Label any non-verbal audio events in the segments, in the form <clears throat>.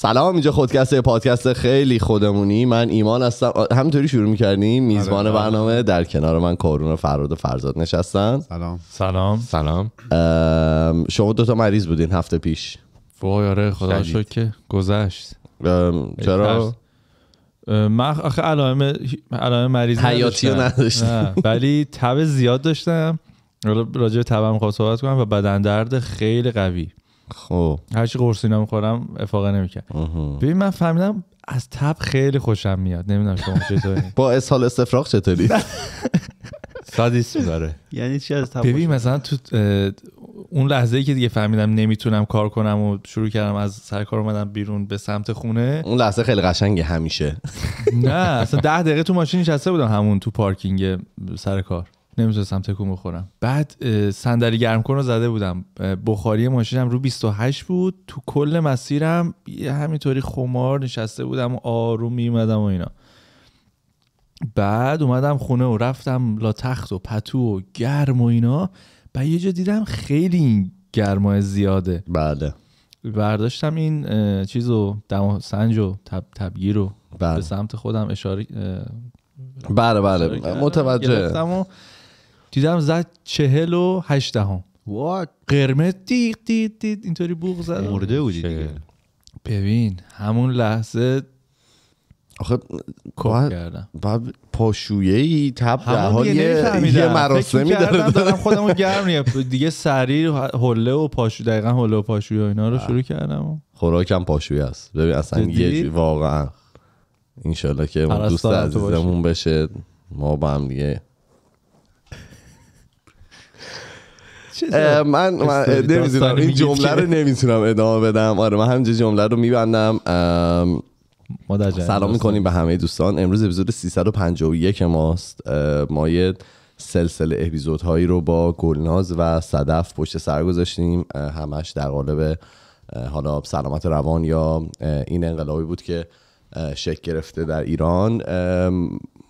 سلام اینجا خودکسته پادکست خیلی خودمونی من ایمان هستم همینطوری شروع میکردیم آره، میزبان آره. برنامه در کنار من کارون و فراد و فرزاد نشستن سلام سلام سلام شما دوتا مریض بودین هفته پیش وای آره خدا که گذشت چرا من آخه علائم علائم حیاتی نداشتم ولی تب زیاد داشتم راجع به تبم صحبت کنم و بدن درد خیلی قوی خب هرچی قرصی نمیخورم افاقه نمیکرد ببین من فهمیدم از تب خیلی خوشم میاد نمیدونم شما چطوری <laughs> با اسهال استفراغ چطوری <laughs> سادیس یعنی چی از ببین مثلا تو اون لحظه که دیگه فهمیدم نمیتونم کار کنم و شروع کردم از سر کار اومدم بیرون به سمت خونه اون لحظه خیلی قشنگه همیشه <laughs> نه اصلا ده دقیقه تو ماشین نشسته بودم همون تو پارکینگ سر کار نمیتونستم تکون بخورم بعد صندلی گرم کن رو زده بودم بخاری ماشینم رو 28 بود تو کل مسیرم همینطوری خمار نشسته بودم و آروم میومدم و اینا بعد اومدم خونه و رفتم لا تخت و پتو و گرم و اینا بعد یه جا دیدم خیلی این گرمای زیاده بله برداشتم این چیز و سنج و تب، تبگیر رو بله. به سمت خودم اشاره بله بله متوجه دیدم زد چهل و هشت دهم وات قرمز دیق دید اینطوری بوغ زد مرده بودی دیگه ببین همون لحظه آخه کار کردم بعد پاشویه ای تب در حال یه, یه مراسمی داره دارم گرم دیگه سریع حله و پاشو دقیقا حله و پاشویه اینا رو شروع کردم خوراکم پاشویه است ببین اصلا یه واقعا انشالله که دوست عزیزمون بشه ما با هم دیگه من, این جمله رو نمیتونم ادامه بدم آره من همینجا جمله رو میبندم ما سلام میکنیم به همه دوستان امروز اپیزود 351 ماست ما یه سلسله اپیزودهایی رو با گلناز و صدف پشت سر گذاشتیم همش در قالب حالا سلامت روان یا این انقلابی بود که شکل گرفته در ایران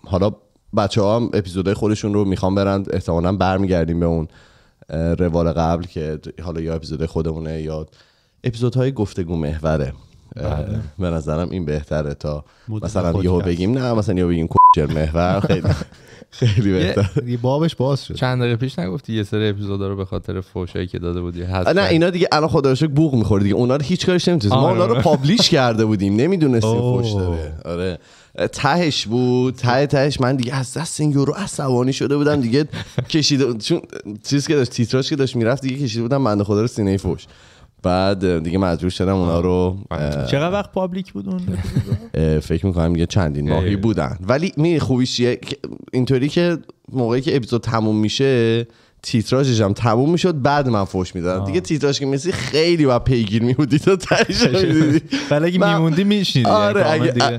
حالا بچه ها هم اپیزودهای خودشون رو میخوام برند احتمالا برمیگردیم به اون روال قبل که حالا یا اپیزود خودمونه یا اپیزودهای گفتگو محوره بله. به نظرم این بهتره تا مثلا یهو بگیم نه مثلا یهو بگیم کوچر محور خیلی <laughs> خیلی بهتر یه بابش باز شد چند دقیقه پیش نگفتی یه سری اپیزودا رو به خاطر فوشایی که داده بودی هست نه اینا دیگه الان خدا بوق میخوره دیگه اونا رو هیچ کارش نمیتونست ما آره. اونا رو پابلیش کرده بودیم نمیدونستیم فوش داره آره تهش بود ته تهش من دیگه از دست این یورو عصبانی شده بودم دیگه کشیده چون چیز که داشت تیتراژ که داشت میرفت دیگه کشیده بودم بنده خدا رو سینه فوش بعد دیگه مجبور شدم اونا رو چقدر وقت پابلیک بودن؟ فکر فکر میکنم یه چندین ماهی بودن ولی می خوبیش اینطوری که موقعی که اپیزود تموم میشه تیتراژش هم تموم میشد بعد من فوش میدادم دیگه تیتراژش که مسی خیلی و پیگیر میبودی تا <laughs> میدیدی ولی اگه میموندی میشنیدی آره یعنی آره،,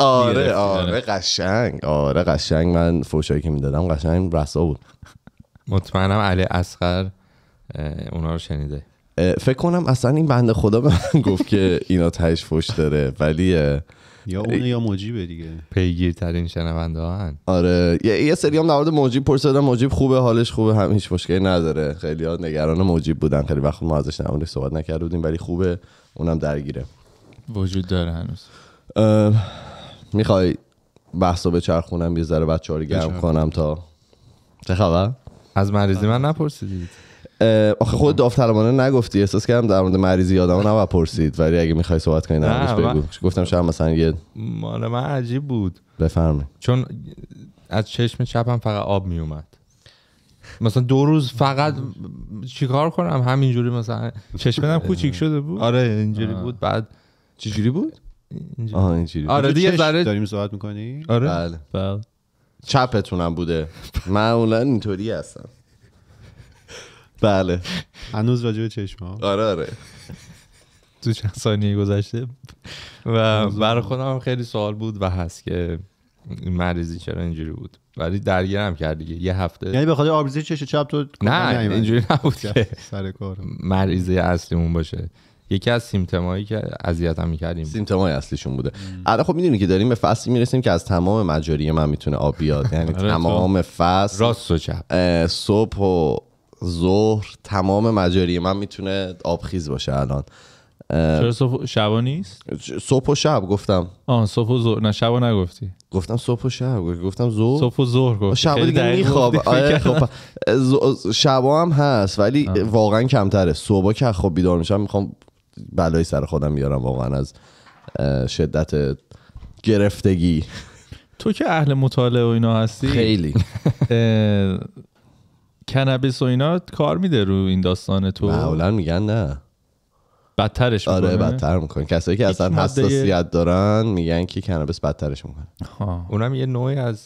آره آره قشنگ آره قشنگ من فوشایی که میدادم قشنگ رسا بود مطمئنم علی اصغر اونا رو شنیده فکر کنم اصلا این بنده خدا به من گفت که اینا تهش فوش داره ولی یا اون یا موجیبه دیگه پیگیرترین شنونده هن آره یه, سری هم در مورد موجیب پرسیدم موجیب خوبه حالش خوبه هم هیچ مشکلی نداره خیلی ها نگران موجیب بودن خیلی وقت ما ازش نمونه صحبت نکرده بودیم ولی خوبه اونم درگیره وجود داره هنوز میخوای بحثو به چرخونم یه ذره بچه گرم کنم تا چه خبر؟ از مریضی من نپرسیدید آخه خود داوطلبانه نگفتی احساس کردم در مورد مریضی آدم نباید پرسید ولی اگه میخوای صحبت کنی نرمش بگو گفتم شاید مثلا یه مال من عجیب بود بفرمایید چون از چشم چپم فقط آب میومد مثلا دو روز فقط چیکار کنم همینجوری مثلا چشمم کوچیک شده بود آره اینجوری بود بعد چجوری بود آها اینجوری آره دیگه ذره داریم صحبت میکنی آره بله, بله. چپتونم بوده معمولا اینطوری هستم بله هنوز راجع به چشم آره آره تو چند ثانیه گذشته و برای خودم خیلی سوال بود و هست که این مریضی چرا اینجوری بود ولی درگیرم کرد دیگه یه هفته یعنی به خاطر آبریزی چش چپ تو نه اینجوری نبود که سر کار مریضی اصلیمون باشه یکی از سیمتمایی که اذیتم میکردیم سیمتمای اصلیشون بوده الان خب میدونی که داریم به فصلی میرسیم که از تمام مجاری من میتونه آب بیاد یعنی آره، تمام فصل راست و چپ صبح و ظهر تمام مجاری من میتونه آبخیز باشه الان چرا صبح شبا نیست؟ صبح و شب گفتم آه صبح و ظهر نه شبا نگفتی گفتم صبح و شب گفتم ظهر صبح و ظهر گفت شبا دیگه میخواب آره، خب <laughs> شبا هم هست ولی واقعا کمتره صبح که خب بیدار میشم میخوام بلای سر خودم بیارم واقعا از شدت گرفتگی تو که اهل مطالعه و اینا هستی خیلی کنبیس و اینا کار میده رو این داستان تو معمولا میگن نه بدترش میکنه آره بدتر میکنه کسایی که اصلا حساسیت دارن میگن که کنابیس بدترش میکنه اونم یه نوعی از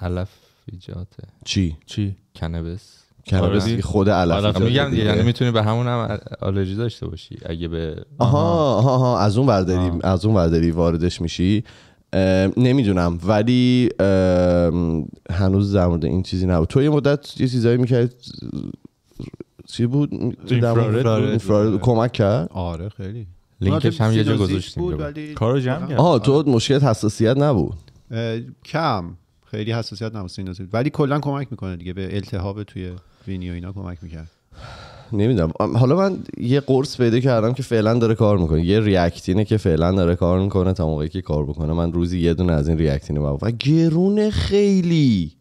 علف ایجاده چی چی کنابیس کنابیس که خود علف آره، میگم یعنی میتونی به همون هم آلرژی داشته باشی اگه به آها آها, از اون ورداری از اون ورداری واردش میشی نمیدونم ولی هنوز در مورد این چیزی نبود تو یه مدت یه چیزایی میکرد چی بود کمک کرد آره خیلی لینکش هم یه جا گذاشتیم کارو جمع کرد آها تو آره. مشکل حساسیت نبود کم خیلی حساسیت نبود ولی کلا کمک میکنه دیگه به التهاب توی وینیو اینا کمک میکرد نمیدونم حالا من یه قرص پیدا کردم که فعلا داره کار میکنه یه ریاکتینه که فعلا داره کار میکنه تا موقعی که کار بکنه من روزی یه دونه از این ریاکتینه و گرونه خیلی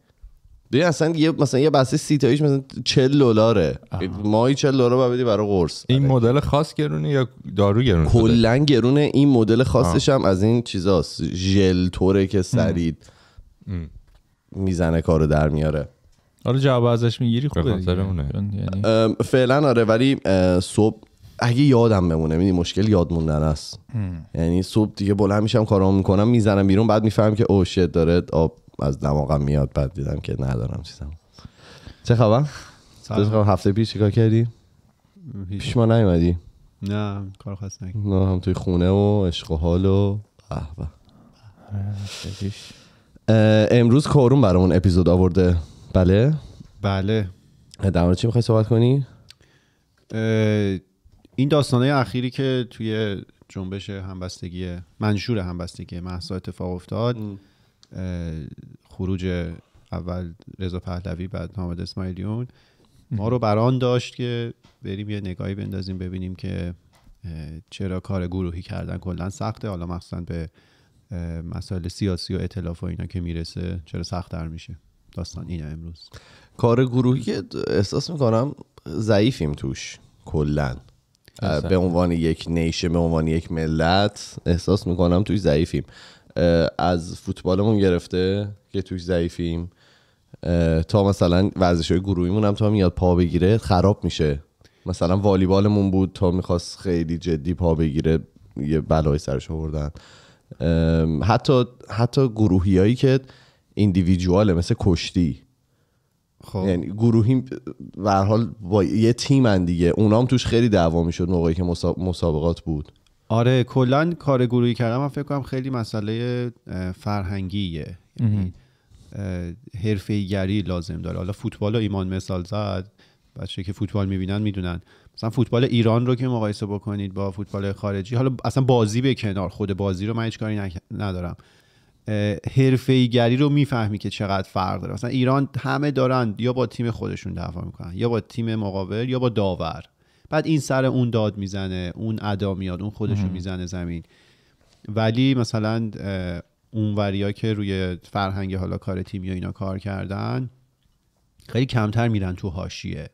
ببین اصلا یه مثلا یه بسته سیتاییش مثلا 40 دلاره ماهی 40 دلار بدی برای قرص این مدل خاص گرونه یا دارو گرونه کلا گرونه این مدل خاصش هم از این چیزاست ژل توره که سرید میزنه کارو در میاره آره جواب ازش میگیری خوبه یعنی- فعلا آره ولی صبح اگه یادم بمونه میدی مشکل یاد موندن است یعنی صبح دیگه بلند میشم کارام میکنم میزنم بیرون بعد میفهمم که اوه داره آب از دماغم میاد بعد دیدم که ندارم چیزم چه خبر هفته پیش چیکار کردی پیش ما نیومدی نه کار خاص نه هم توی خونه و عشق و حال و به آره، امروز کارون برامون اپیزود آورده بله بله در چی میخوای صحبت کنی این داستانه اخیری که توی جنبش همبستگی منشور همبستگی محسا اتفاق افتاد خروج اول رضا پهلوی بعد حامد اسماعیلیون ما رو بران داشت که بریم یه نگاهی بندازیم ببینیم که چرا کار گروهی کردن کلا سخته حالا مخصوصا به مسائل سیاسی و اطلاف و اینا که میرسه چرا سخت در میشه داستان اینه امروز کار گروهی که احساس میکنم ضعیفیم توش کلا به عنوان یک نیشه به عنوان یک ملت احساس میکنم توش ضعیفیم از فوتبالمون گرفته که توش ضعیفیم تا مثلا ورزش های گروهیمون هم تا میاد پا بگیره خراب میشه مثلا والیبالمون بود تا میخواست خیلی جدی پا بگیره یه بلای سرش آوردن حتی حتی گروهیایی که ایندیویدواله مثل کشتی خب یعنی گروهی به حال با یه تیمن دیگه اونام توش خیلی دعوا میشد موقعی که مسابقات بود آره کلا کار گروهی کردن من فکر کنم خیلی مسئله فرهنگیه یعنی گری لازم داره حالا فوتبال و ایمان مثال زد بچه که فوتبال میبینن میدونن مثلا فوتبال ایران رو که مقایسه بکنید با فوتبال خارجی حالا اصلا بازی به کنار خود بازی رو من هیچ کاری ندارم گری رو میفهمی که چقدر فرق داره مثلا ایران همه دارن یا با تیم خودشون دعوا میکنن یا با تیم مقابل یا با داور بعد این سر اون داد میزنه اون ادا میاد اون خودشون میزنه زمین ولی مثلا اون وریا که روی فرهنگ حالا کار تیمی و اینا کار کردن خیلی کمتر میرن تو هاشیه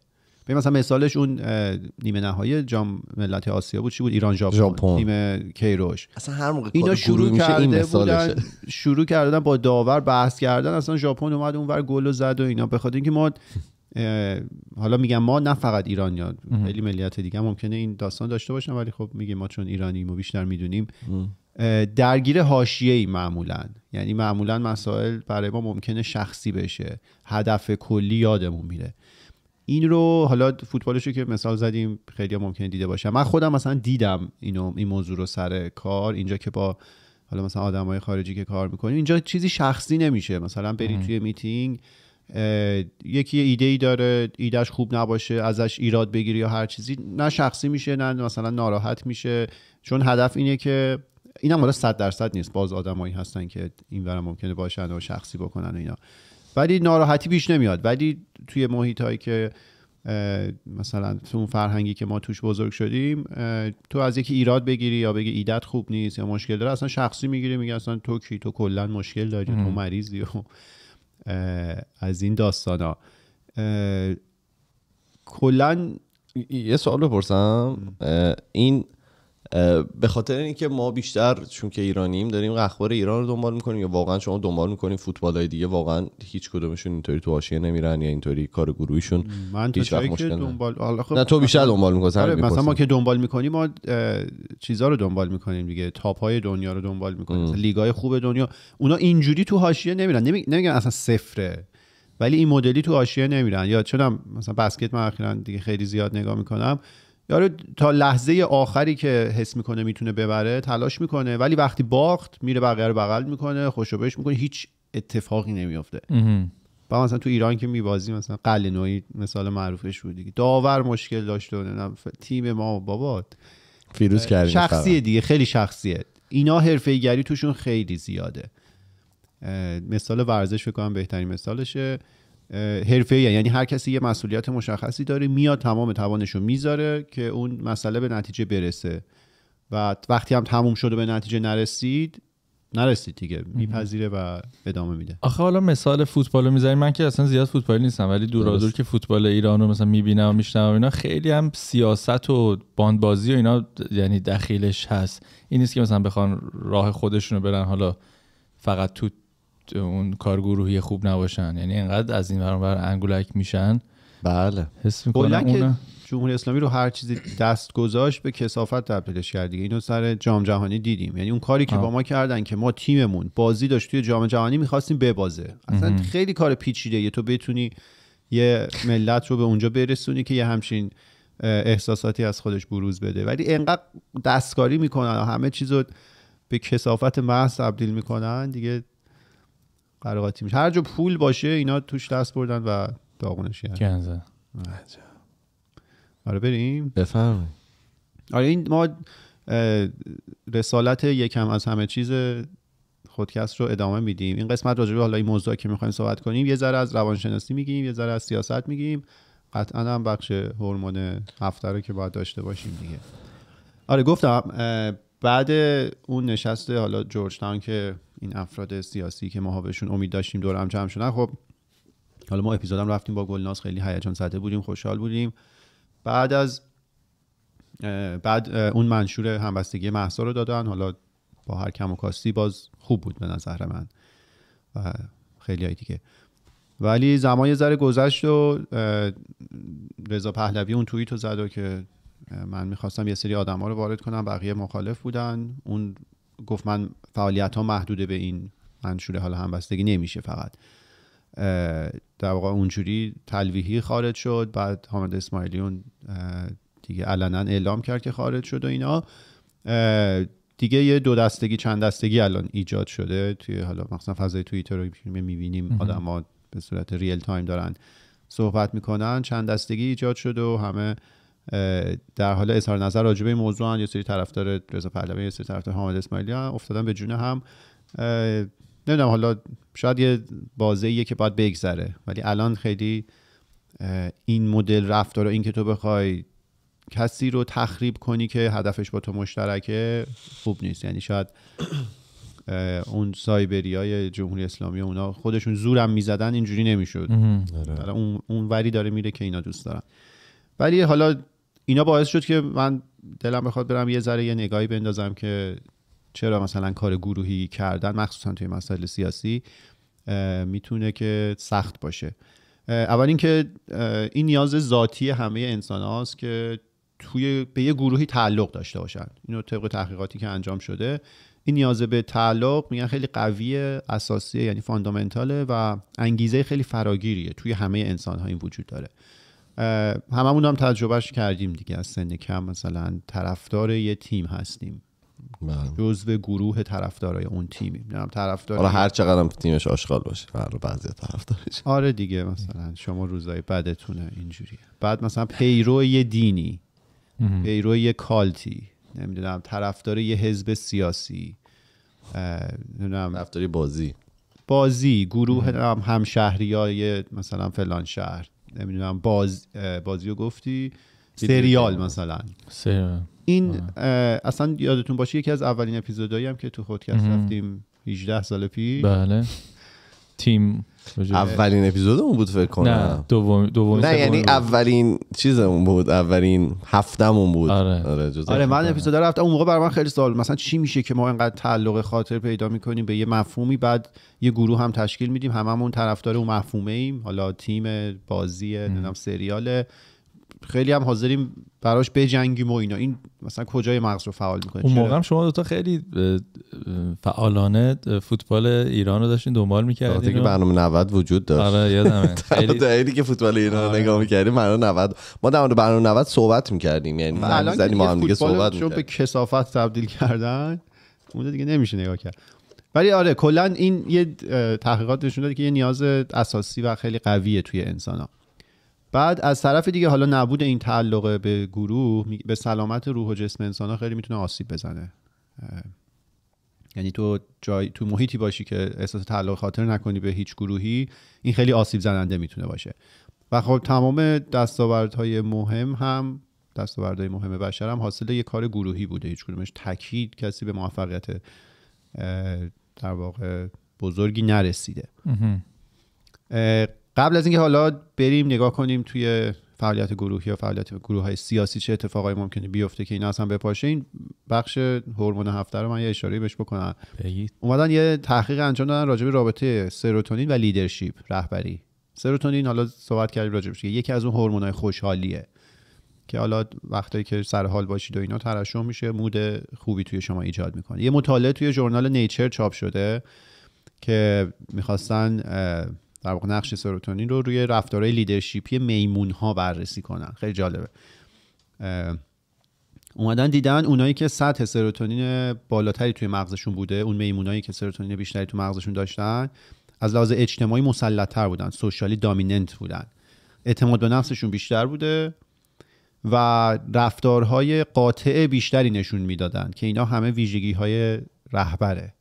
مثلا مثالش اون نیمه نهایی جام ملت آسیا بود چی بود ایران ژاپن تیم کیروش اصلا هر موقع اینا شروع کرده این بودن شروع کردن با داور بحث کردن اصلا ژاپن اومد اونور گل و زد و اینا به که اینکه ما حالا میگم ما نه فقط یاد خیلی ملیت دیگه ممکنه این داستان داشته باشن ولی خب میگه ما چون ایرانی ما بیشتر میدونیم درگیر حاشیه ای معمولا یعنی معمولا مسائل برای ما ممکنه شخصی بشه هدف کلی یادمون میره این رو حالا فوتبالش رو که مثال زدیم خیلی ممکنه دیده باشه من خودم مثلا دیدم اینو این موضوع رو سر کار اینجا که با حالا مثلا های خارجی که کار میکنیم اینجا چیزی شخصی نمیشه مثلا بری توی میتینگ یکی ایده ای داره ایدهش خوب نباشه ازش ایراد بگیری یا هر چیزی نه شخصی میشه نه مثلا ناراحت میشه چون هدف اینه که اینم حالا صد درصد نیست باز آدمایی هستن که اینورم ممکنه باشن و شخصی بکنن و اینا ولی ناراحتی پیش نمیاد ولی توی محیط هایی که مثلا تو اون فرهنگی که ما توش بزرگ شدیم تو از یکی ایراد بگیری یا بگی ایدت خوب نیست یا مشکل داره اصلا شخصی میگیری میگه اصلا تو کی تو کلا مشکل داری تو مریضی و از این ها کلا یه سوال بپرسم این به خاطر اینکه ما بیشتر چون که ایرانیم داریم اخبار ایران رو دنبال میکنیم یا واقعا شما دنبال میکنیم فوتبال های دیگه واقعا هیچ کدومشون اینطوری تو حاشیه نمیرن یا اینطوری کار گروهیشون من دنبال... خب... نه تو بیشتر دنبال میکنی آره مثلا ما که دنبال میکنیم ما چیزا رو دنبال میکنیم دیگه تاپ های دنیا رو دنبال میکنیم مثلا خوب دنیا اونا اینجوری تو حاشیه نمیرن نمی... نمیگن اصلا صفره ولی این مدلی تو حاشیه نمیرن یا چونم مثلا بسکت من دیگه خیلی زیاد نگاه میکنم یارو تا لحظه آخری که حس میکنه میتونه ببره تلاش میکنه ولی وقتی باخت میره بقیه رو بغل میکنه خوشو بهش میکنه هیچ اتفاقی نمیافته با مثلا تو ایران که میبازی مثلا قلنوی مثال معروفش بود دیگه داور مشکل داشته و تیم ما بابات فیروز کردیم شخصیه دیگه خیلی شخصیه اینا حرفه توشون خیلی زیاده مثال ورزش فکر کنم بهترین مثالشه حرفه یعنی هر کسی یه مسئولیت مشخصی داره میاد تمام توانش رو میذاره که اون مسئله به نتیجه برسه و وقتی هم تموم شده به نتیجه نرسید نرسید دیگه میپذیره و ادامه میده آخه حالا مثال فوتبال رو من که اصلا زیاد فوتبالی نیستم ولی دور دور که فوتبال ایران رو مثلا میبینم و میشنوم اینا خیلی هم سیاست و باندبازی و اینا یعنی دخیلش هست این نیست که مثلا بخوان راه خودشون رو برن حالا فقط تو اون کارگروهی خوب نباشن یعنی انقدر از این بر انگولک میشن بله حس میکنم جمهوری اسلامی رو هر چیزی دست گذاشت به کسافت تبدیلش کرد دیگه اینو سر جام جهانی دیدیم یعنی اون کاری که با ما کردن که ما تیممون بازی داشت توی جام جهانی میخواستیم ببازه اصلا خیلی کار پیچیده یه تو بتونی یه ملت رو به اونجا برسونی که یه همچین احساساتی از خودش بروز بده ولی انقدر دستکاری میکنن همه چیز رو به کسافت محض تبدیل میکنن دیگه قرار میشه هر جا پول باشه اینا توش دست بردن و داغونش کردن آره بریم بفرمایید آره این ما رسالت یکم از همه چیز خودکست رو ادامه میدیم این قسمت راجع به حالا این موضوعی که میخوایم صحبت کنیم یه ذره از روانشناسی میگیم یه ذره از سیاست میگیم قطعا هم بخش هورمون هفته رو که باید داشته باشیم دیگه آره گفتم بعد اون نشست حالا جورج تاون که این افراد سیاسی که ما بهشون امید داشتیم دور هم جمع شدن خب حالا ما اپیزودم رفتیم با گلناز خیلی هیجان زده بودیم خوشحال بودیم بعد از بعد اون منشور همبستگی محسا رو دادن حالا با هر کم و کاستی باز خوب بود به نظر من و خیلی های دیگه ولی زمان یه ذره گذشت و رضا پهلوی اون توییت رو زد و که من میخواستم یه سری آدم ها رو وارد کنم بقیه مخالف بودن اون گفت من فعالیت ها محدوده به این منشور حال همبستگی نمیشه فقط در واقع اونجوری تلویحی خارج شد بعد حامد اسماعیلیون دیگه علنا اعلام کرد که خارج شد و اینا دیگه یه دو دستگی چند دستگی الان ایجاد شده توی حالا مثلا فضای توییتر رو میبینیم آدما به صورت ریل تایم دارن صحبت میکنن چند دستگی ایجاد شده و همه در حال اظهار نظر راجع به موضوع یه سری طرفدار رضا پهلوی یه سری طرفدار حامد اسماعیلی افتادن به جونه هم نمیدونم حالا شاید یه بازه که باید بگذره ولی الان خیلی این مدل رفتار و اینکه تو بخوای کسی رو تخریب کنی که هدفش با تو مشترکه خوب نیست یعنی شاید اون سایبری های جمهوری اسلامی اونا خودشون زورم میزدن اینجوری نمیشد اون اون وری داره میره که اینا دوست دارن ولی حالا اینا باعث شد که من دلم بخواد برم یه ذره یه نگاهی بندازم که چرا مثلا کار گروهی کردن مخصوصا توی مسائل سیاسی میتونه که سخت باشه اول اینکه این نیاز ذاتی همه انسان هاست که توی به یه گروهی تعلق داشته باشن اینو طبق تحقیقاتی که انجام شده این نیاز به تعلق میگن خیلی قویه اساسیه یعنی فاندامنتاله و انگیزه خیلی فراگیریه توی همه انسان این وجود داره هممون هم تجربهش کردیم دیگه از سن کم مثلا طرفدار یه تیم هستیم بله. جزو گروه طرفدارای اون تیمیم نمیدونم طرفدار آره هر چقدرم تیمش آشغال باشه هر بعضی طرفدارش آره دیگه مثلا شما روزای بدتونه اینجوریه بعد مثلا پیرو یه دینی پیرو یه کالتی نمیدونم طرفدار یه حزب سیاسی نمیدونم طرفداری بازی بازی گروه هم همشهری های مثلا فلان شهر نمیدونم باز بازی رو گفتی سریال مثلا این آره. اصلا یادتون باشه یکی از اولین اپیزودایی هم که تو خودکست رفتیم 18 سال پیش بله تیم اولین اپیزودمون بود فکر کنم نه نه یعنی اولین چیزمون بود اولین هفتمون بود آره آره, آره من اپیزود رفت اون موقع بر من خیلی سوال مثلا چی میشه که ما اینقدر تعلق خاطر پیدا میکنیم به یه مفهومی بعد یه گروه هم تشکیل میدیم هممون طرفدار اون مفهومه ایم حالا تیم بازی نمیدونم سریاله خیلی هم حاضریم براش بجنگیم و اینا این مثلا کجای مغز رو فعال میکنه اون موقع شما دوتا خیلی فعالانه فوتبال ایران رو داشتین دنبال میکردین که آره، برنامه 90 وجود داشت آره یادمه <laughs> خیلی که فوتبال ایران رو آره. نگاه میکردیم برنامه 90 ما در مورد برنامه 90 صحبت میکردیم یعنی الان ما هم دیگه صحبت میکردیم به کسافت تبدیل کردن اون دیگه نمیشه نگاه کرد ولی آره کلا این یه تحقیقات نشون داده که یه نیاز اساسی و خیلی قویه توی انسان بعد از طرف دیگه حالا نبود این تعلق به گروه به سلامت روح و جسم انسان ها خیلی میتونه آسیب بزنه یعنی تو جای تو محیطی باشی که احساس تعلق خاطر نکنی به هیچ گروهی این خیلی آسیب زننده میتونه باشه و خب تمام دستاوردهای مهم هم دستاوردهای مهم بشر هم حاصل یه کار گروهی بوده هیچ کدومش تکید کسی به موفقیت در واقع بزرگی نرسیده قبل از اینکه حالا بریم نگاه کنیم توی فعالیت گروهی یا فعالیت گروه های سیاسی چه اتفاقایی ممکنه بیفته که اینا اصلا بپاشه این بخش هورمون هفته رو من یه اشاره بهش بکنم بگید. اومدن یه تحقیق انجام دادن راجع به رابطه سروتونین و لیدرشپ رهبری سروتونین حالا صحبت کردیم بهش یکی از اون های خوشحالیه که حالا وقتی که سر حال باشید و اینا ترشح میشه مود خوبی توی شما ایجاد میکنه یه مطالعه توی ژورنال نیچر چاپ شده که میخواستن در واقع نقش سروتونین رو روی رفتارهای لیدرشیپی میمون ها بررسی کنن خیلی جالبه اومدن دیدن اونایی که سطح سروتونین بالاتری توی مغزشون بوده اون میمونایی که سروتونین بیشتری توی مغزشون داشتن از لحاظ اجتماعی مسلطتر بودن سوشالی دامیننت بودن اعتماد به نفسشون بیشتر بوده و رفتارهای قاطع بیشتری نشون میدادن که اینا همه ویژگی های رهبره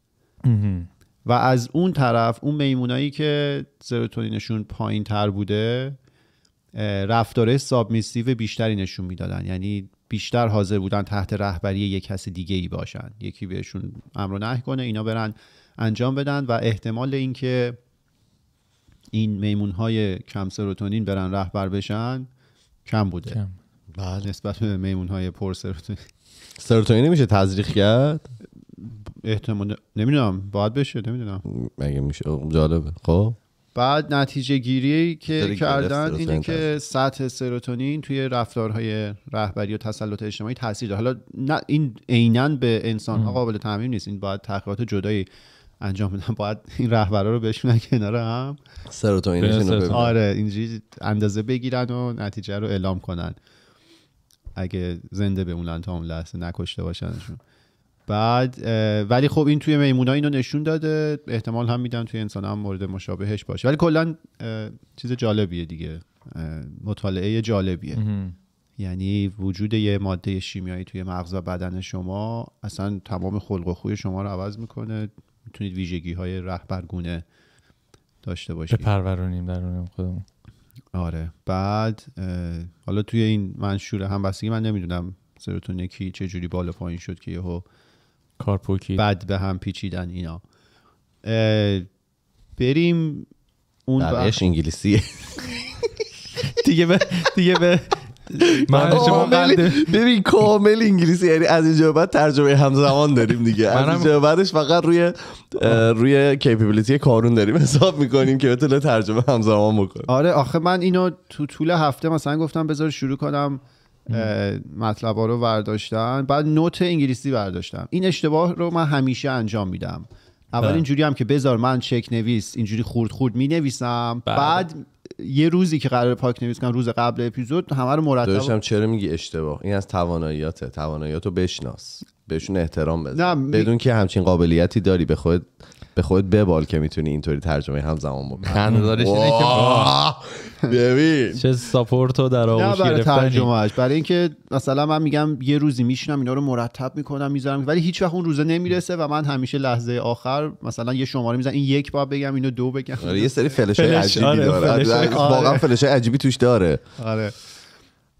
و از اون طرف اون میمونایی که سروتونینشون پایین تر بوده رفتاره سابمیسیو بیشتری نشون میدادن یعنی بیشتر حاضر بودن تحت رهبری یک کس دیگه ای باشن یکی بهشون امر و نه کنه اینا برن انجام بدن و احتمال اینکه این میمون های کم سروتونین برن رهبر بشن کم بوده کم. نسبت به میمون های پر سروتونین سروتونین میشه تزریق کرد احتمال نمیدونم باید بشه نمیدونم مگه میشه جالبه خب بعد نتیجه گیری که کردن اینه که سطح سروتونین توی رفتارهای رهبری و تسلط اجتماعی تاثیر داره حالا نه این عینا به انسان قابل تعمیم نیست این باید تحقیقات جدایی انجام بدن باید این رهبرا رو بشونن کنار هم سروتونین آره اینجوری اندازه بگیرن و نتیجه رو اعلام کنن اگه زنده بمونن تا اون لحظه نکشته باشنشون بعد ولی خب این توی میمونا اینو نشون داده احتمال هم میدم توی انسان هم مورد مشابهش باشه ولی کلا چیز جالبیه دیگه مطالعه جالبیه یعنی وجود یه ماده شیمیایی توی مغز و بدن شما اصلا تمام خلق و خوی شما رو عوض میکنه میتونید ویژگی های رهبرگونه داشته باشید بپرورونیم درون خودمون آره بعد حالا توی این منشور هم بستگی من نمیدونم سرتون یکی چه جوری بالا پایین شد که یهو کارپوکی بد به هم پیچیدن اینا بریم اون بخش انگلیسی <laughs> دیگه به دیگه به <laughs> من شما ببین کامل انگلیسی یعنی از اینجا بعد ترجمه همزمان داریم دیگه از اینجا بعدش فقط روی روی کیپبیلیتی کارون داریم حساب میکنیم که بتونه ترجمه همزمان بکنه آره آخه من اینو تو طول هفته مثلا گفتم بذار شروع کنم مطلب ها رو برداشتن بعد نوت انگلیسی برداشتم این اشتباه رو من همیشه انجام میدم اول بله. اینجوری هم که بذار من چک نویس اینجوری خورد خورد می نویسم بله. بعد, یه روزی که قرار پاک نویس کنم روز قبل اپیزود همه رو مرتب داشتم چرا میگی اشتباه این از تواناییاته تواناییاتو بشناس بهشون احترام بذار بدون که همچین قابلیتی داری به خود به خود ببال که میتونی اینطوری ترجمه زمان بکنی اینه که ببین چه ساپورت رو در آغوش برای برای اینکه مثلا من میگم یه روزی میشینم اینا رو مرتب میکنم میذارم ولی هیچ وقت اون روزه نمیرسه و من همیشه لحظه آخر مثلا یه شماره میزنم این یک بار بگم اینو دو بگم آره، یه سری فلشای عجیبی آره، داره واقعا آره. فلشای عجیبی توش داره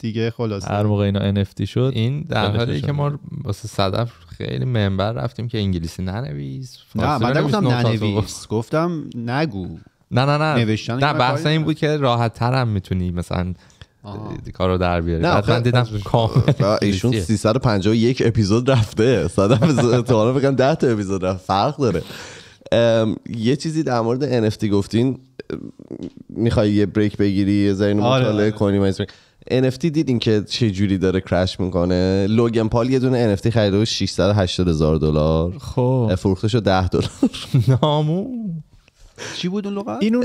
دیگه خلاص هر موقع اینا NFT شد این در حالی که ما واسه صدف خیلی منبر رفتیم که انگلیسی ننویس نه من نگفتم ننویس گفتم نگو نه نه نه نه بحث این بود که راحت ترم میتونی مثلا کارو در بیاری نه من دیدم کامل ایشون 351 اپیزود رفته صدف تو بگم 10 تا اپیزود رفت فرق داره یه چیزی در مورد NFT گفتین میخوای یه بریک بگیری یه ذره مطالعه آره. کنیم NFT دیدین که چه جوری داره کرش میکنه لوگن پال یه دونه NFT خریده بود 680 هزار دلار خب شد 10 دلار <laughs> نامون چی بود اون لغت اینو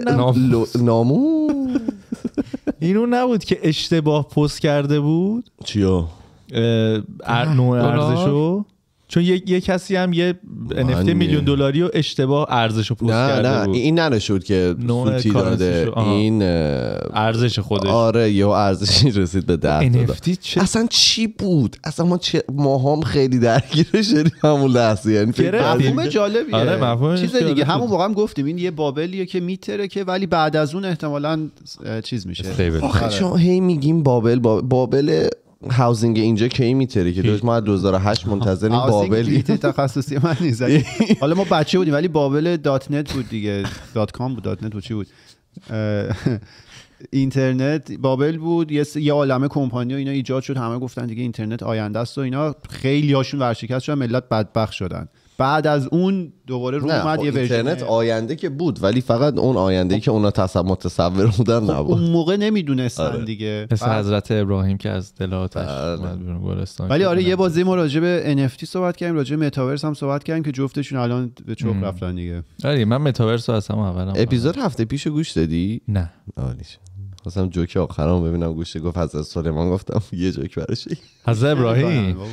نبود <laughs> اینو نبود که اشتباه پست کرده بود چیو نوع ارزشو چون یه, یه کسی هم یه NFT میلیون دلاری و اشتباه ارزش رو پست کرده نه بود. این نره که سوتی داده این ارزش خودش آره یا ارزشی رسید به درد NFT چه؟ اصلا چی بود اصلا ما چه ماهام خیلی درگیر شدیم همون لحظه یعنی مفهوم جالبیه آره مفهوم چیز دیگه همون واقعا گفتیم این یه بابلیه که میتره که ولی بعد از اون احتمالا چیز میشه آخه آره. هی میگیم بابل بابل, بابل هاوزینگ اینجا کی میتره که داشت ما 2008 منتظر این بابل تخصصی من نیست <laughs> حالا ما بچه بودیم ولی بابل دات نت بود دیگه دات کام بود دات نت بود چی بود اینترنت بابل بود یه, یه عالمه کمپانی و اینا ایجاد شد همه گفتن دیگه اینترنت آینده است و اینا خیلی هاشون ورشکست شدن ملت بدبخت شدن بعد از اون دوباره رو اومد خب، یه اینترنت آینده که بود ولی فقط اون آینده که اونا تصور متصور بودن خب، نبود اون موقع نمیدونستن آره. دیگه مثل حضرت ابراهیم که از دلاتش بله. گلستان ولی آره یه بازی ما راجع به NFT صحبت کردیم راجع به متاورس هم صحبت کردیم که جفتشون الان به چوب رفتن دیگه آره من متاورس رو از هم اول اپیزود هفته پیشو گوش دادی نه آلیش. خواستم جوک آخرام ببینم گوشه گفت از سلیمان گفتم یه جوک برشی حضرت ابراهیم <laughs> بله،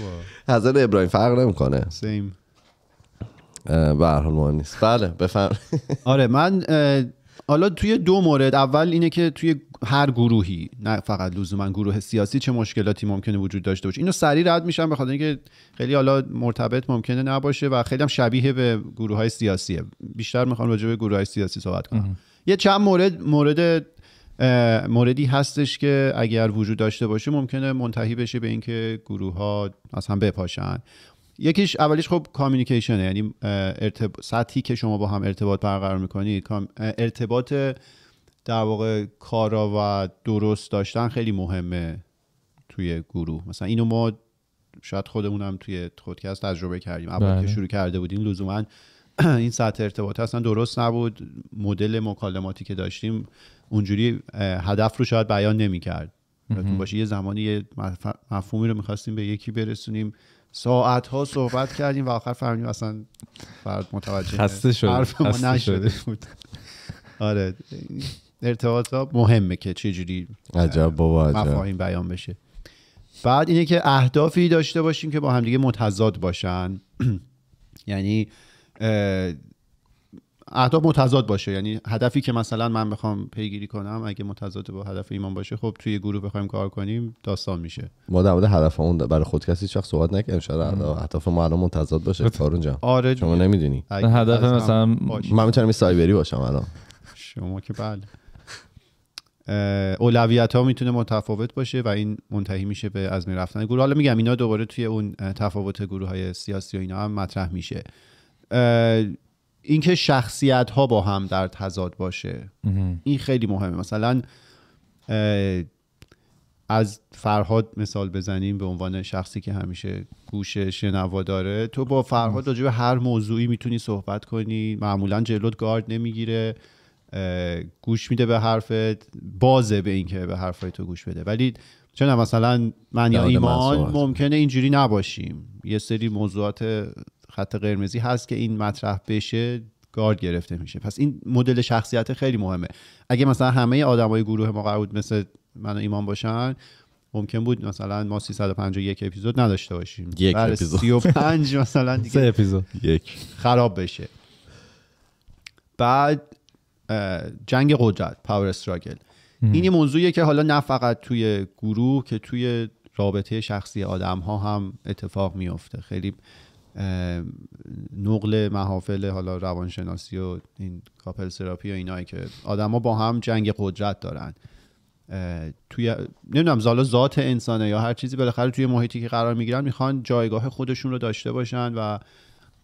حضرت ابراهیم فرق نمیکنه سیم به هر حال مهم نیست بله بفهم <laughs> آره من حالا توی دو مورد اول اینه که توی هر گروهی نه فقط لزوما گروه سیاسی چه مشکلاتی ممکنه وجود داشته باشه اینو سریع رد میشم به خاطر اینکه خیلی حالا مرتبط ممکنه نباشه و خیلی هم شبیه به گروه های سیاسیه بیشتر میخوام راجع به گروه های سیاسی صحبت کنم یه چند مورد مورد موردی هستش که اگر وجود داشته باشه ممکنه منتهی بشه به اینکه گروه ها از هم بپاشن یکیش اولیش خب کامیونیکیشنه یعنی ارتب... سطحی که شما با هم ارتباط برقرار میکنید ارتباط در واقع کارا و درست داشتن خیلی مهمه توی گروه مثلا اینو ما شاید خودمونم توی خودکست تجربه کردیم اول که بله. شروع کرده بودیم لزوما <clears throat> این سطح ارتباط اصلا درست نبود مدل مکالماتی که داشتیم اونجوری هدف رو شاید بیان نمیکرد باشه یه زمانی یه مفهومی رو میخواستیم به یکی برسونیم ساعت ها صحبت کردیم و آخر فهمیدیم اصلا فرد متوجه خسته شد ما نشده بود آره ها مهمه که چه جوری عجب بابا مفاهیم بیان بشه بعد اینه که اهدافی داشته باشیم که با همدیگه متضاد باشن <clears throat> یعنی اهداف متضاد باشه یعنی هدفی که مثلا من بخوام پیگیری کنم اگه متضاد با هدف ایمان باشه خب توی گروه بخوایم کار کنیم داستان میشه ما در مورد هدفمون برای خود کسی وقت صحبت نکردیم شاید اهداف ما الان متضاد باشه کارون آره شما نمیدونی هدف مثلا من میتونم سایبری باشم الان شما که بله اولویت ها میتونه متفاوت باشه و این منتهی میشه به از می رفتن گروه حالا میگم اینا دوباره توی اون تفاوت گروه های سیاسی و اینا هم مطرح میشه اینکه شخصیت ها با هم در تضاد باشه این خیلی مهمه مثلا از فرهاد مثال بزنیم به عنوان شخصی که همیشه گوش شنوا داره تو با فرهاد راجع به هر موضوعی میتونی صحبت کنی معمولا جلوت گارد نمیگیره گوش میده به حرفت بازه به اینکه به حرفای تو گوش بده ولی چون مثلا من یا ایمان ممکنه اینجوری نباشیم یه سری موضوعات خط قرمزی هست که این مطرح بشه گارد گرفته میشه پس این مدل شخصیت خیلی مهمه اگه مثلا همه آدمای گروه ما قرار بود مثل من و ایمان باشن ممکن بود مثلا ما 351 اپیزود نداشته باشیم یک بله، اپیزود 35 مثلا دیگه <laughs> سه اپیزود یک خراب بشه بعد جنگ قدرت پاور استراگل این موضوعیه که حالا نه فقط توی گروه که توی رابطه شخصی آدم ها هم اتفاق میفته خیلی نقل محافل حالا روانشناسی و این کاپل سراپی و اینایی که آدما با هم جنگ قدرت دارن توی نمیدونم زالا ذات انسانه یا هر چیزی بالاخره توی محیطی که قرار میگیرن میخوان جایگاه خودشون رو داشته باشن و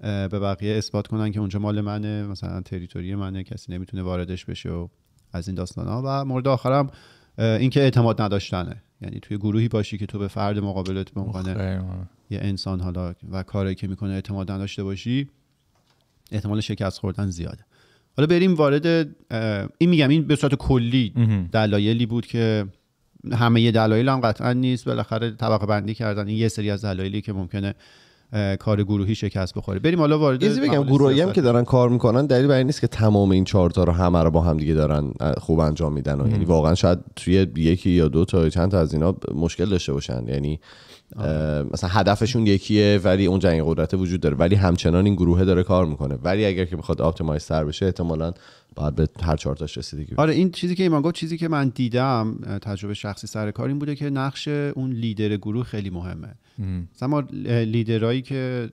به بقیه اثبات کنن که اونجا مال منه مثلا تریتوری منه کسی نمیتونه واردش بشه و از این داستان ها و مورد آخرم اینکه اعتماد نداشتنه یعنی توی گروهی باشی که تو به فرد مقابلت به عنوان یه انسان حالا و کاری که میکنه اعتماد نداشته باشی احتمال شکست خوردن زیاده حالا بریم وارد این میگم این به صورت کلی دلایلی بود که همه دلایل هم قطعا نیست بالاخره طبقه بندی کردن این یه سری از دلایلی که ممکنه کار گروهی شکست بخوره بریم حالا وارد بگم گروهی هم که دارن کار میکنن دلیل بر نیست که تمام این چهار تا رو همه رو با هم دیگه دارن خوب انجام میدن یعنی واقعا شاید توی یکی یا دو تا چند تا از اینا مشکل داشته باشن یعنی آره. مثلا هدفشون یکیه ولی اون جنگ قدرت وجود داره ولی همچنان این گروه داره کار میکنه ولی اگر که بخواد آپتیمایز تر بشه احتمالا باید به هر چهار تاش رسیدگی آره این چیزی که ایمان گفت چیزی که من دیدم تجربه شخصی سر کار این بوده که نقش اون لیدر گروه خیلی مهمه مثلا ما لیدرایی که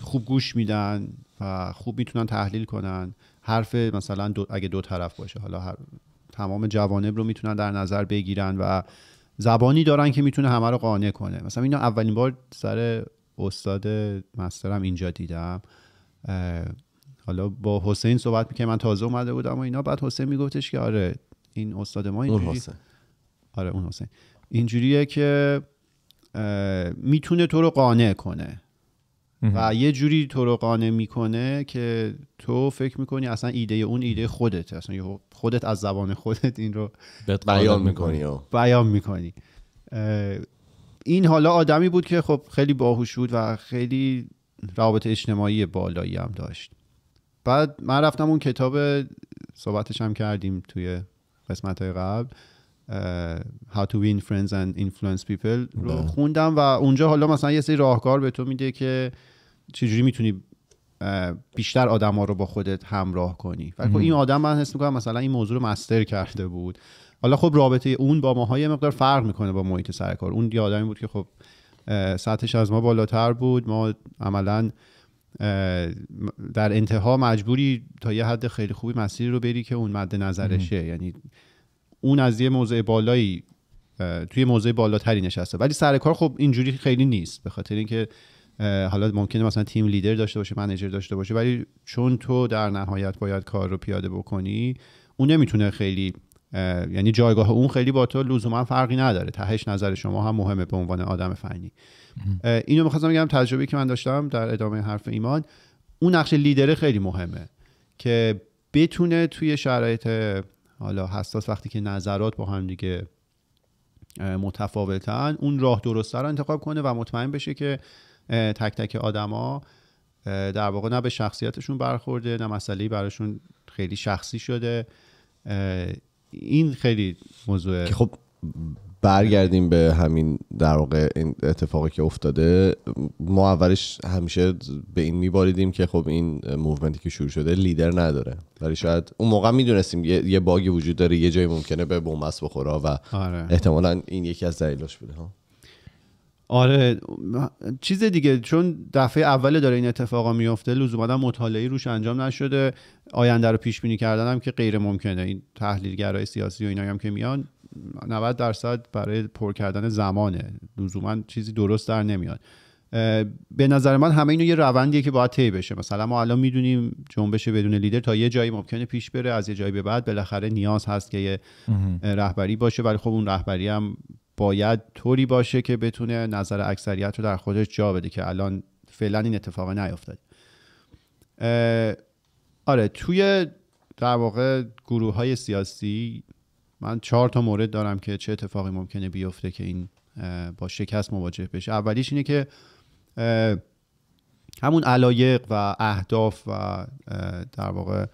خوب گوش میدن و خوب میتونن تحلیل کنن حرف مثلا اگه دو طرف باشه حالا هر تمام جوانب رو میتونن در نظر بگیرن و زبانی دارن که میتونه همه رو قانع کنه مثلا اینو اولین بار سر استاد مسترم اینجا دیدم حالا با حسین صحبت میکنه من تازه اومده بودم و اینا بعد حسین میگفتش که آره این استاد ما اینجوری آره اون حسین اینجوریه که میتونه تو رو قانع کنه و یه جوری تو رو قانع میکنه که تو فکر میکنی اصلا ایده اون ایده خودت اصلا خودت از زبان خودت این رو بیان میکنی بیان میکنی این حالا آدمی بود که خب خیلی باهوش بود و خیلی روابط اجتماعی بالایی هم داشت بعد من رفتم اون کتاب صحبتش هم کردیم توی قسمت های قبل Uh, how to Win Friends and Influence People رو بله. خوندم و اونجا حالا مثلا یه سری راهکار به تو میده که چجوری میتونی uh, بیشتر آدم ها رو با خودت همراه کنی و خب این آدم من حس میکنم مثلا این موضوع رو مستر کرده بود حالا خب رابطه اون با ماها یه مقدار فرق میکنه با محیط سرکار اون یه آدمی بود که خب uh, سطحش از ما بالاتر بود ما عملا در انتها مجبوری تا یه حد خیلی خوبی مسیر رو بری که اون مد نظرشه یعنی اون از یه موضع بالایی توی موضع بالاتری نشسته ولی سر کار خب اینجوری خیلی نیست به خاطر اینکه حالا ممکنه مثلا تیم لیدر داشته باشه منیجر داشته باشه ولی چون تو در نهایت باید کار رو پیاده بکنی اون نمیتونه خیلی یعنی جایگاه اون خیلی با تو لزوما فرقی نداره تهش نظر شما هم مهمه به عنوان آدم فنی اینو میخواستم بگم تجربه که من داشتم در ادامه حرف ایمان اون نقش لیدره خیلی مهمه که بتونه توی شرایط حالا حساس وقتی که نظرات با هم دیگه متفاوتن اون راه درسته رو انتخاب کنه و مطمئن بشه که تک تک آدما در واقع نه به شخصیتشون برخورده نه مسئله براشون خیلی شخصی شده این خیلی موضوع خب برگردیم به همین در واقع اتفاقی که افتاده ما اولش همیشه به این میباریدیم که خب این موومنتی که شروع شده لیدر نداره ولی شاید اون موقع میدونستیم یه, باگ باگی وجود داره یه جایی ممکنه به بومبس بخوره و آره. احتمالا این یکی از دلیلاش بوده ها آره چیز دیگه چون دفعه اول داره این اتفاقا میفته لزوم مطالعه روش انجام نشده آینده رو پیش بینی کردنم که غیر ممکنه این تحلیلگرای سیاسی و اینایی هم که میان 90 درصد برای پر کردن زمانه لزوما چیزی درست در نمیاد به نظر من همه اینو یه روندیه که باید طی بشه مثلا ما الان میدونیم جنبش بدون لیدر تا یه جایی ممکنه پیش بره از یه جایی به بعد بالاخره نیاز هست که یه رهبری باشه ولی خب اون رهبری هم باید طوری باشه که بتونه نظر اکثریت رو در خودش جا بده که الان فعلا این اتفاق نیافتاد آره توی در واقع گروه های سیاسی من چهار تا مورد دارم که چه اتفاقی ممکنه بیفته که این با شکست مواجه بشه اولیش اینه که همون علایق و اهداف و در واقع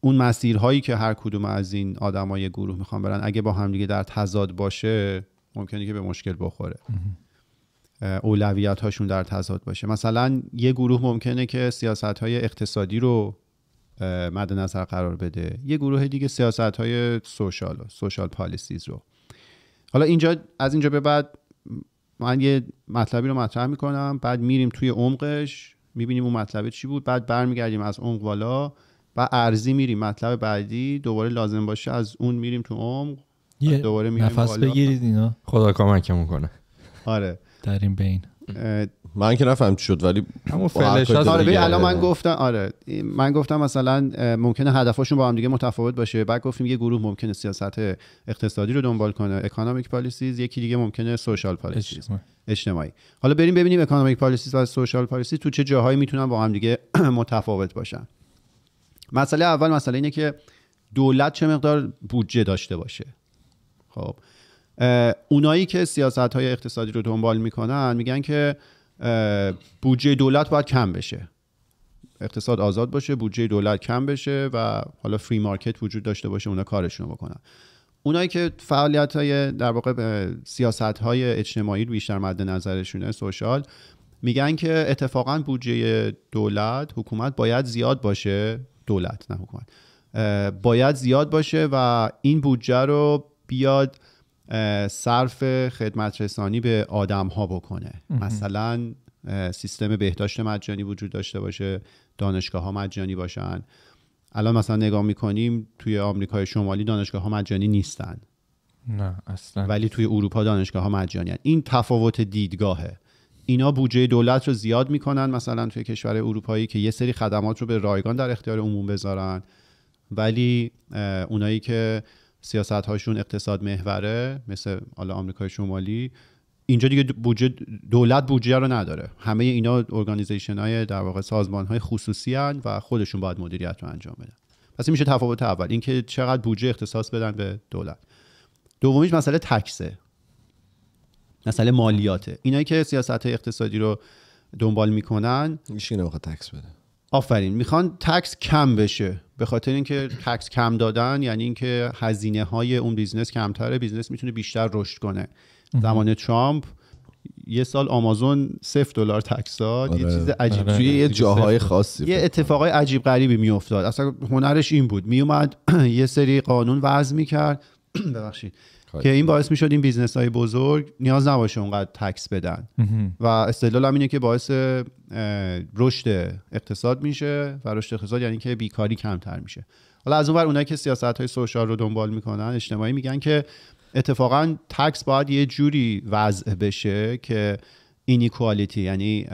اون مسیرهایی که هر کدوم از این آدمای گروه میخوان برن اگه با همدیگه در تضاد باشه ممکنه که به مشکل بخوره اولویت هاشون در تضاد باشه مثلا یه گروه ممکنه که سیاست های اقتصادی رو مد نظر قرار بده یه گروه دیگه سیاست های سوشال سوشال پالیسیز رو حالا اینجا از اینجا به بعد من یه مطلبی رو مطرح میکنم بعد میریم توی عمقش میبینیم اون مطلب چی بود بعد برمیگردیم از عمق والا و ارزی میریم مطلب بعدی دوباره لازم باشه از اون میریم تو عمق یه دوباره میریم نفس بگیرید اینا خدا کمکمون کنه آره در این بین من که نفهم چی شد ولی همون آره الان من گفتم آره من گفتم مثلا ممکنه هدفشون با هم دیگه متفاوت باشه بعد گفتیم یه گروه ممکنه سیاست اقتصادی رو دنبال کنه اکانومیک پالیسیز یکی دیگه ممکنه سوشال پالیسیز اجتماعی حالا بریم ببینیم اکانومیک پالیسیز و سوشال پالیسی تو چه جاهایی میتونن با هم دیگه <clears throat> متفاوت باشن مسئله اول مسئله اینه که دولت چه مقدار بودجه داشته باشه خب اونایی که سیاست های اقتصادی رو دنبال میکنن میگن که بودجه دولت باید کم بشه اقتصاد آزاد باشه بودجه دولت کم بشه و حالا فری مارکت وجود داشته باشه اونا کارشون رو بکنن اونایی که فعالیت های در واقع سیاست های اجتماعی بیشتر مد نظرشونه سوشال میگن که اتفاقا بودجه دولت حکومت باید زیاد باشه دولت نه حکومت باید زیاد باشه و این بودجه رو بیاد صرف خدمت رسانی به آدم ها بکنه مثلا سیستم بهداشت مجانی وجود داشته باشه دانشگاه ها مجانی باشن الان مثلا نگاه میکنیم توی آمریکای شمالی دانشگاه ها مجانی نیستن نه اصلا ولی توی اروپا دانشگاه ها مجانی این تفاوت دیدگاهه اینا بودجه دولت رو زیاد میکنن مثلا توی کشور اروپایی که یه سری خدمات رو به رایگان در اختیار عموم بذارن ولی اونایی که سیاست هاشون اقتصاد محوره مثل حالا آمریکای شمالی اینجا دیگه بودجه دولت بودجه رو نداره همه اینا ارگانیزیشن های در واقع سازمان های خصوصی هن و خودشون باید مدیریت رو انجام بدن پس این میشه تفاوت اول اینکه چقدر بودجه اختصاص بدن به دولت دومیش مسئله تکسه مسئله مالیاته اینایی که سیاست اقتصادی رو دنبال میکنن میشه تکس بده آفرین میخوان تکس کم بشه به خاطر اینکه تکس کم دادن یعنی اینکه هزینه های اون بیزنس کمتره بیزنس میتونه بیشتر رشد کنه زمان ترامپ یه سال آمازون صفر دلار تکس داد یه آره. چیز عجیب آره. یه جاهای خاصی یه اتفاقای عجیب غریبی میافتاد اصلا هنرش این بود میومد <clears throat> یه سری قانون وضع میکرد <clears throat> ببخشید که این باعث میشد این بیزنس های بزرگ نیاز نباشه اونقدر تکس بدن و استدلال هم اینه که باعث رشد اقتصاد میشه و رشد اقتصاد یعنی که بیکاری کمتر میشه حالا از اون اونایی که سیاست های سوشال رو دنبال میکنن اجتماعی میگن که اتفاقا تکس باید یه جوری وضع بشه که اینیکوالیتی یعنی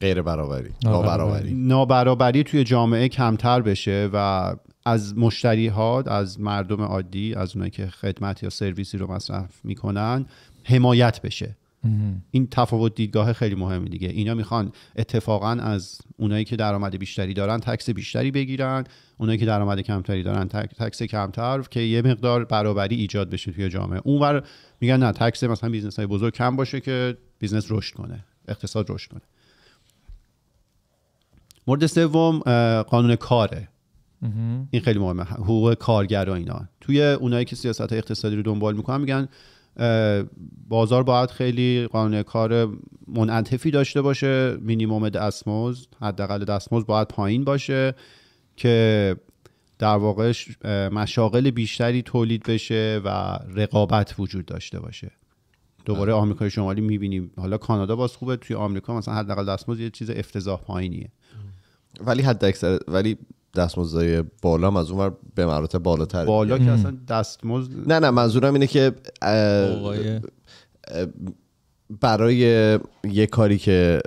غیر برابری آره. نابرابری نابرابری توی جامعه کمتر بشه و از مشتری ها از مردم عادی از اونایی که خدمت یا سرویسی رو مصرف میکنن حمایت بشه این تفاوت دیدگاه خیلی مهمه دیگه اینا میخوان اتفاقا از اونایی که درآمد بیشتری دارن تکس بیشتری بگیرن اونایی که درآمد کمتری دارن تکس کمتر که یه مقدار برابری ایجاد بشه توی جامعه اونور میگن نه تکس مثلا بیزنس های بزرگ کم باشه که بیزنس رشد کنه اقتصاد رشد کنه مورد سوم قانون کاره این خیلی مهمه حقوق کارگرا اینا توی اونایی که سیاست اقتصادی رو دنبال میکنن میگن بازار باید خیلی قانون کار منعطفی داشته باشه مینیموم دستمزد حداقل دستمزد باید پایین باشه که در واقع مشاغل بیشتری تولید بشه و رقابت وجود داشته باشه دوباره آمریکای شمالی میبینیم حالا کانادا باز خوبه توی آمریکا مثلا حداقل دستمزد یه چیز افتضاح پایینیه ولی حد ولی دستمزدهای بالا هم از ور به مراتب بالاتر بالا که اصلا دستمزد نه نه منظورم اینه که برای یه کاری که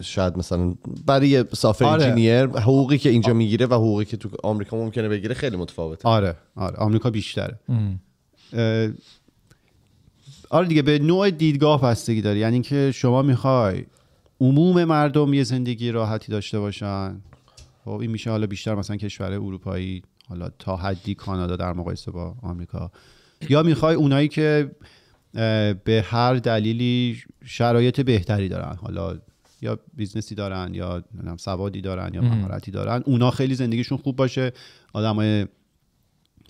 شاید مثلا برای سافر آره. انجینیر حقوقی که اینجا میگیره و حقوقی که تو آمریکا ممکنه بگیره خیلی متفاوته آره آره آمریکا بیشتره آره دیگه به نوع دیدگاه بستگی داره یعنی اینکه شما میخوای عموم مردم یه زندگی راحتی داشته باشن خب این میشه حالا بیشتر مثلا کشور اروپایی حالا تا حدی کانادا در مقایسه با آمریکا یا میخوای اونایی که به هر دلیلی شرایط بهتری دارن حالا یا بیزنسی دارن یا سوادی دارن یا مهارتی دارن اونا خیلی زندگیشون خوب باشه آدمای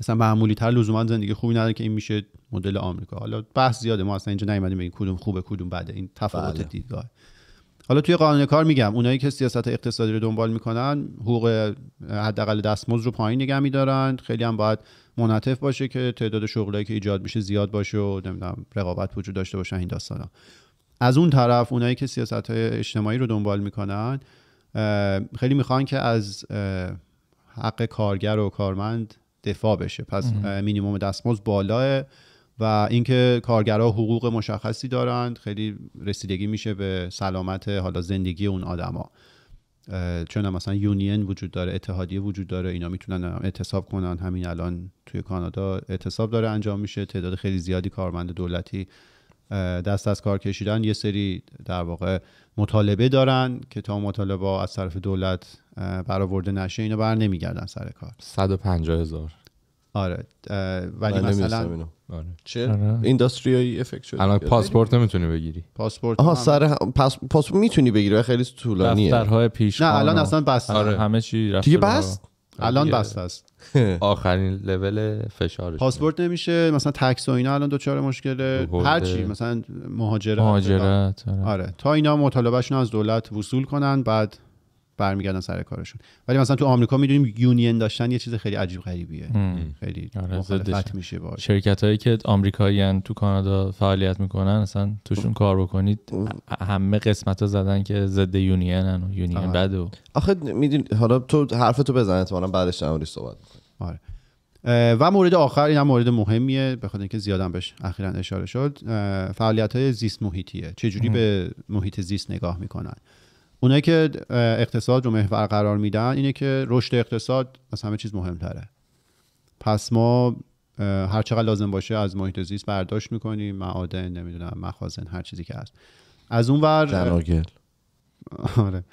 مثلا معمولی تر لزوما زندگی خوبی ندارن که این میشه مدل آمریکا حالا بحث زیاده ما اصلا اینجا نیومدیم بگیم کدوم خوبه کدوم بده این تفاوت بله. دیدگاه حالا توی قانون کار میگم اونایی که سیاست اقتصادی رو دنبال میکنن حقوق حداقل دستمزد رو پایین نگه میدارن خیلی هم باید منطف باشه که تعداد شغلایی که ایجاد میشه زیاد باشه و نمیدونم رقابت وجود داشته باشه این داستانا از اون طرف اونایی که سیاست اجتماعی رو دنبال میکنن خیلی میخوان که از حق کارگر و کارمند دفاع بشه پس مینیموم دستمزد بالاه و اینکه کارگرها حقوق مشخصی دارند خیلی رسیدگی میشه به سلامت حالا زندگی اون آدما چون مثلا یونین وجود داره اتحادیه وجود داره اینا میتونن اعتصاب کنن همین الان توی کانادا اعتصاب داره انجام میشه تعداد خیلی زیادی کارمند دولتی دست از کار کشیدن یه سری در واقع مطالبه دارن که تا مطالبه از طرف دولت برآورده نشه اینا بر نمیگردن سر کار 150 آره ولی مثلا آره. چه آره. افکت شده الان پاسپورت نمیتونی بگیری پاسپورت آها سر پاسپورت میتونی بگیری خیلی طولانیه دفترهای پیش نه الان اصلا بس آره. آره. همه چی رفت دیگه بس الان بست است <laughs> آخرین لول فشارش پاسپورت نمیشه مثلا تکس و اینا الان چهار مشکل. هر چی مثلا مهاجرت مهاجرت آره. آره. تا اینا مطالبهشون از دولت وصول کنن بعد برمیگردن سر کارشون ولی مثلا تو آمریکا میدونیم یونین داشتن یه چیز خیلی عجیب غریبیه خیلی آره میشه باید. شرکت هایی که آمریکاییان تو کانادا فعالیت میکنن اصلا توشون کار بکنید همه قسمت ها زدن که ضد یونینن و یونین آره. بده و آخه میدونی حالا تو حرف تو بزن بعدش در صحبت آره و مورد آخر این هم مورد مهمیه به خاطر اینکه زیادم بهش اخیرا اشاره شد فعالیت های زیست محیطیه چجوری به محیط زیست نگاه میکنن اونایی که اقتصاد رو محور قرار میدن اینه که رشد اقتصاد از همه چیز مهمتره پس ما هر چقدر لازم باشه از محیط زیست برداشت میکنیم معادن نمیدونم مخازن هر چیزی که هست از اون ور جراگل آره.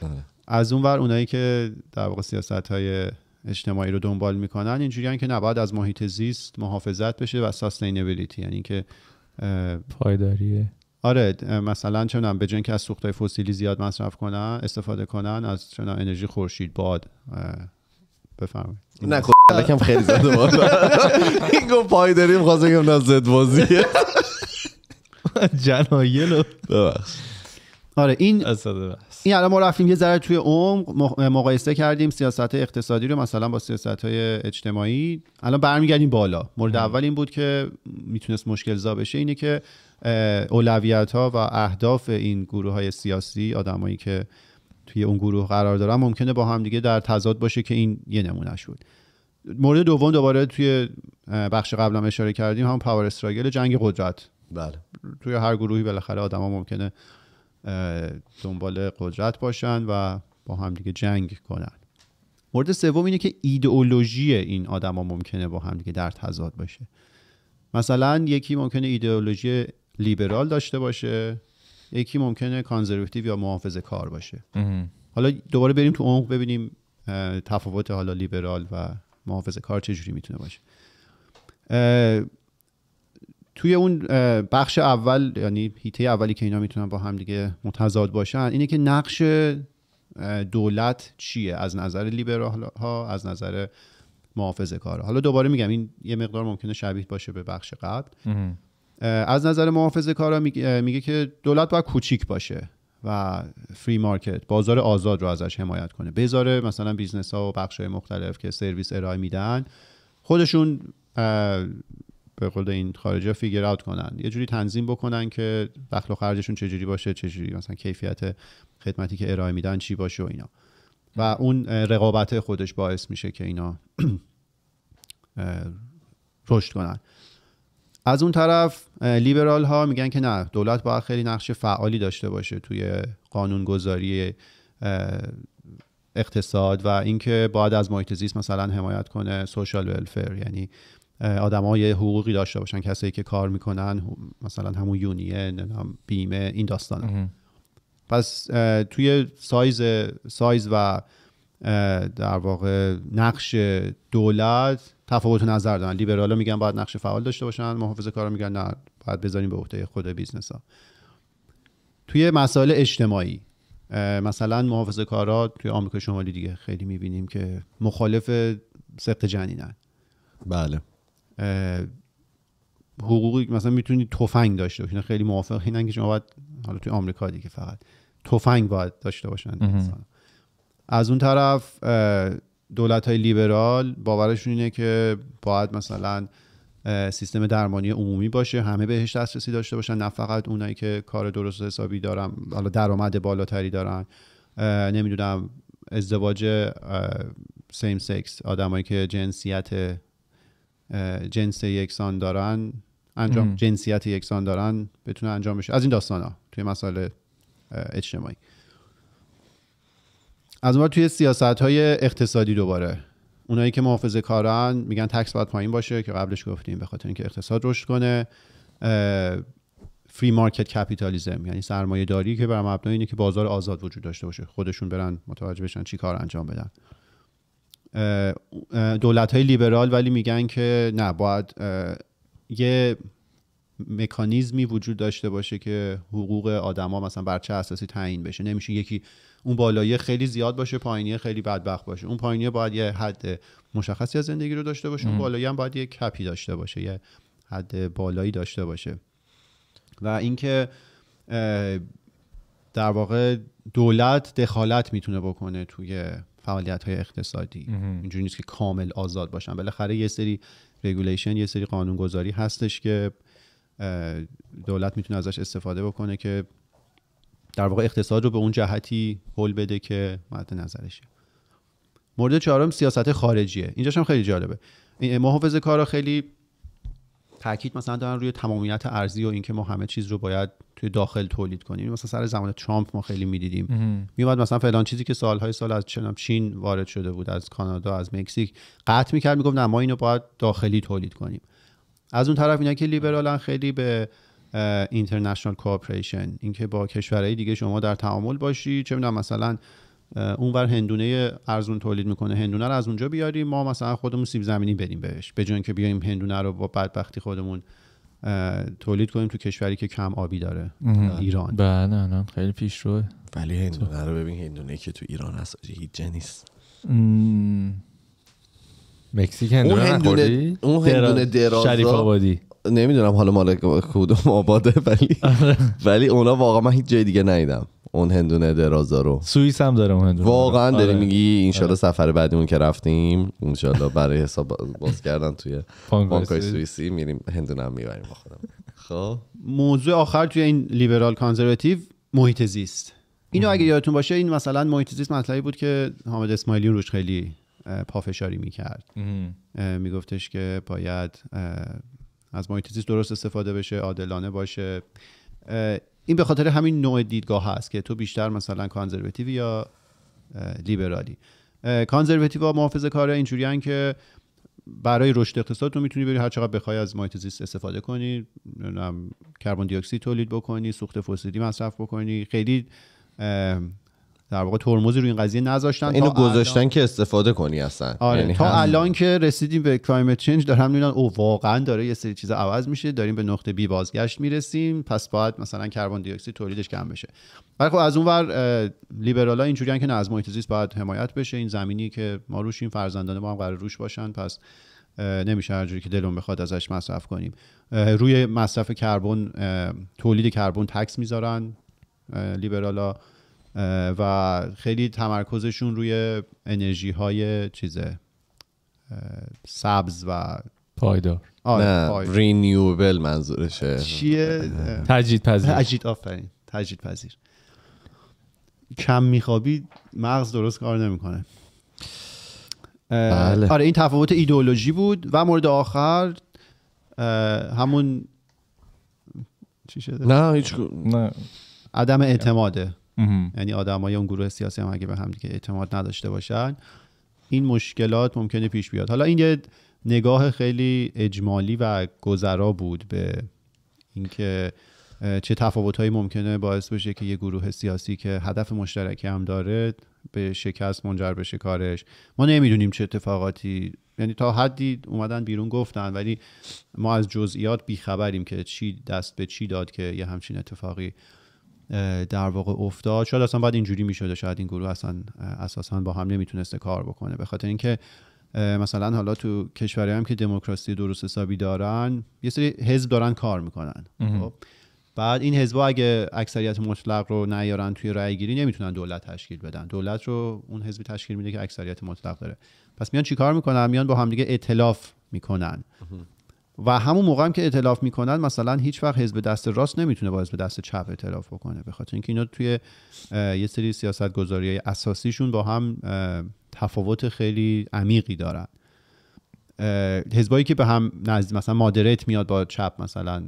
از اون ور اونایی که در واقع سیاست های اجتماعی رو دنبال میکنن اینجوریان که نباید از محیط زیست محافظت بشه و ساستینبیلیتی یعنی اینکه پایداری آره مثلا چون به که از سوختهای فسیلی زیاد مصرف کنن استفاده کنن از چونم انرژی خورشید باد بفرمایید نه خب، خب، هم خیلی زده بود <laughs> این گفت پای داریم خواستم بگم بازی زد <laughs> ببخش آره این این الان ما رفتیم یه ذره توی عمق مقایسه کردیم سیاست اقتصادی رو مثلا با سیاست های اجتماعی الان برمیگردیم بالا مورد اول این بود که میتونست مشکل زا بشه اینه که اولویت ها و اهداف این گروه های سیاسی آدمایی که توی اون گروه قرار دارن ممکنه با هم دیگه در تضاد باشه که این یه نمونه شد مورد دوم دوباره توی بخش قبلا اشاره کردیم هم پاور استراگل جنگ قدرت بله توی هر گروهی بالاخره آدما ممکنه دنبال قدرت باشن و با هم دیگه جنگ کنن مورد سوم اینه که ایدئولوژی این آدما ممکنه با هم دیگه در تضاد باشه مثلا یکی ممکنه ایدئولوژی لیبرال داشته باشه یکی ممکنه کانزروتیو یا محافظه کار باشه حالا دوباره بریم تو عمق ببینیم تفاوت حالا لیبرال و محافظه کار چجوری میتونه باشه توی اون بخش اول یعنی هیته اولی که اینا میتونن با هم دیگه متضاد باشن اینه که نقش دولت چیه از نظر لیبرال ها از نظر محافظه کار حالا دوباره میگم این یه مقدار ممکنه شبیه باشه به بخش قبل از نظر محافظ کارا میگه, که دولت باید کوچیک باشه و فری مارکت بازار آزاد رو ازش حمایت کنه بذاره مثلا بیزنس ها و بخش های مختلف که سرویس ارائه میدن خودشون به قول این خارجی فیگر اوت کنن یه جوری تنظیم بکنن که دخل و خرجشون چجوری باشه چجوری مثلا کیفیت خدمتی که ارائه میدن چی باشه و اینا و اون رقابت خودش باعث میشه که اینا <clears throat> رشد کنن از اون طرف لیبرال ها میگن که نه دولت باید خیلی نقش فعالی داشته باشه توی قانونگذاری اقتصاد و اینکه باید از محیط زیست مثلا حمایت کنه سوشال ولفر یعنی آدم حقوقی داشته باشن کسایی که کار میکنن مثلا همون یونیه بیمه این داستان پس توی سایز سایز و در واقع نقش دولت تفاوت نظر دارن ها میگن باید نقش فعال داشته باشن محافظه کار میگن نه باید بذاریم به عهده خود بیزنس ها توی مسائل اجتماعی مثلا محافظه کارا توی آمریکا شمالی دیگه خیلی میبینیم که مخالف سقط جنینن بله حقوقی مثلا میتونی تفنگ داشته باشن خیلی موافق اینن که شما باید حالا توی آمریکا دیگه فقط تفنگ باید داشته باشن از اون طرف دولت های لیبرال باورشون اینه که باید مثلا سیستم درمانی عمومی باشه همه بهش دسترسی داشته باشن نه فقط اونایی که کار درست حسابی دارن حالا درآمد بالاتری دارن نمیدونم ازدواج سیم سکس آدمایی که جنسیت جنس یکسان دارن انجام جنسیت یکسان دارن بتونه انجام بشه از این داستان ها توی مسائل اجتماعی از اون توی سیاست های اقتصادی دوباره اونایی که محافظه کاران میگن تکس باید پایین باشه که قبلش گفتیم به خاطر اینکه اقتصاد رشد کنه فری مارکت کپیتالیزم یعنی سرمایه داری که بر مبنای اینه که بازار آزاد وجود داشته باشه خودشون برن متوجه بشن چی کار انجام بدن دولت های لیبرال ولی میگن که نه باید یه مکانیزمی وجود داشته باشه که حقوق آدما مثلا بر چه اساسی تعیین بشه نمیشه یکی اون بالایی خیلی زیاد باشه پایینی خیلی بدبخت باشه اون پایینی باید یه حد مشخصی از زندگی رو داشته باشه اون بالایی هم باید یه کپی داشته باشه یه حد بالایی داشته باشه و اینکه در واقع دولت دخالت میتونه بکنه توی فعالیت های اقتصادی اینجوری نیست که کامل آزاد باشن بالاخره یه سری رگولیشن یه سری قانونگذاری هستش که دولت میتونه ازش استفاده بکنه که در واقع اقتصاد رو به اون جهتی حل بده که مد نظرشه مورد چهارم سیاست خارجیه اینجاش هم خیلی جالبه محافظه کارا خیلی تاکید مثلا دارن روی تمامیت ارزی و اینکه ما همه چیز رو باید توی داخل تولید کنیم مثلا سر زمان ترامپ ما خیلی میدیدیم میومد مثلا فلان چیزی که سالهای سال از چین وارد شده بود از کانادا از مکزیک قطع میکرد میگفت نه ما اینو باید داخلی تولید کنیم از اون طرف اینا که لیبرالن خیلی به اینترنشنال کوآپریشن اینکه با کشورهای دیگه شما در تعامل باشی چه میدونم مثلا اونور هندونه ارزون تولید میکنه هندونه رو از اونجا بیاریم ما مثلا خودمون سیب زمینی بریم بهش به که بیایم هندونه رو با بدبختی خودمون تولید کنیم تو کشوری که کم آبی داره ایران بله نه خیلی پیش رو ولی هندونه رو ببین هندونه که تو ایران هست هیچ نیست مکزیک هندونه اون هندونه دراز شریف آبادی نمیدونم حالا مال کدوم آباده ولی <laughs> آره. ولی اونا واقعا من هیچ جای دیگه ندیدم اون هندونه درازا رو سوئیس هم داره اون هندونه واقعا داری آره. میگی انشالله آره. سفر بعدی اون که رفتیم انشالله برای حساب باز کردن توی بانک سوئیسی میریم هندونه هم میبریم با خودم خب موضوع آخر توی این لیبرال کانزرواتیو محیط زیست اینو اگه یادتون باشه این مثلا محیط زیست مطلبی بود که حامد اسماعیلی روش خیلی پافشاری میکرد میگفتش که باید از محیط زیست درست استفاده بشه عادلانه باشه این به خاطر همین نوع دیدگاه هست که تو بیشتر مثلا کانزرواتیو یا لیبرالی کانزروتیو و محافظه اینجوری اینجوریان که برای رشد اقتصاد تو میتونی بری هر چقدر بخوای از محیط زیست استفاده کنی کربن دی تولید بکنی سوخت فسیلی مصرف بکنی خیلی در واقع ترمزی روی این قضیه نذاشتن اینو گذاشتن که استفاده کنی اصلا آره یعنی تا الان که رسیدیم به کلایمت چنج دارم میبینن او واقعا داره یه سری چیزا عوض میشه داریم به نقطه بی بازگشت میرسیم پس باید مثلا کربن دی اکسید تولیدش کم بشه ولی خب از ور لیبرالا اینجوریان که نه از محیط زیست باید حمایت بشه این زمینی که ما این فرزندان ما هم قرار روش باشن پس نمیشه هرجوری که دلون بخواد ازش مصرف کنیم روی مصرف کربن تولید کربن تکس میذارن لیبرالا و خیلی تمرکزشون روی انرژی های چیزه سبز و پایدار آره، نه رینیوبل منظورشه چیه تجدید پذیر تجدید آفرین تجدید پذیر کم میخوابی مغز درست کار نمیکنه بله. آره این تفاوت ایدئولوژی بود و مورد آخر همون چی شده؟ نه هیچ نه عدم اعتماده یعنی آدمای اون گروه سیاسی هم اگه به هم دیگه اعتماد نداشته باشن این مشکلات ممکنه پیش بیاد حالا این یه نگاه خیلی اجمالی و گذرا بود به اینکه چه تفاوتهایی ممکنه باعث بشه که یه گروه سیاسی که هدف مشترکی هم داره به شکست منجر بشه کارش ما نمیدونیم چه اتفاقاتی یعنی تا حدی اومدن بیرون گفتن ولی ما از جزئیات بیخبریم که چی دست به چی داد که یه همچین اتفاقی در واقع افتاد شاید اصلا باید اینجوری میشده شاید این گروه اصلا اساسا با هم نمیتونسته کار بکنه به خاطر اینکه مثلا حالا تو کشوری هم که دموکراسی درست حسابی دارن یه سری حزب دارن کار میکنن خب، بعد این حزب اگه اکثریت مطلق رو نیارن توی رای گیری نمیتونن دولت تشکیل بدن دولت رو اون حزبی تشکیل میده که اکثریت مطلق داره پس میان چیکار میکنن میان با همدیگه ائتلاف میکنن و همون موقع هم که اطلاف میکنن مثلا هیچ وقت حزب دست راست نمیتونه با حزب دست چپ اطلاف بکنه به خاطر اینکه اینا توی یه سری سیاست گذاری اساسیشون با هم تفاوت خیلی عمیقی دارن حزبایی که به هم نزدیک مثلا مادرت میاد با چپ مثلا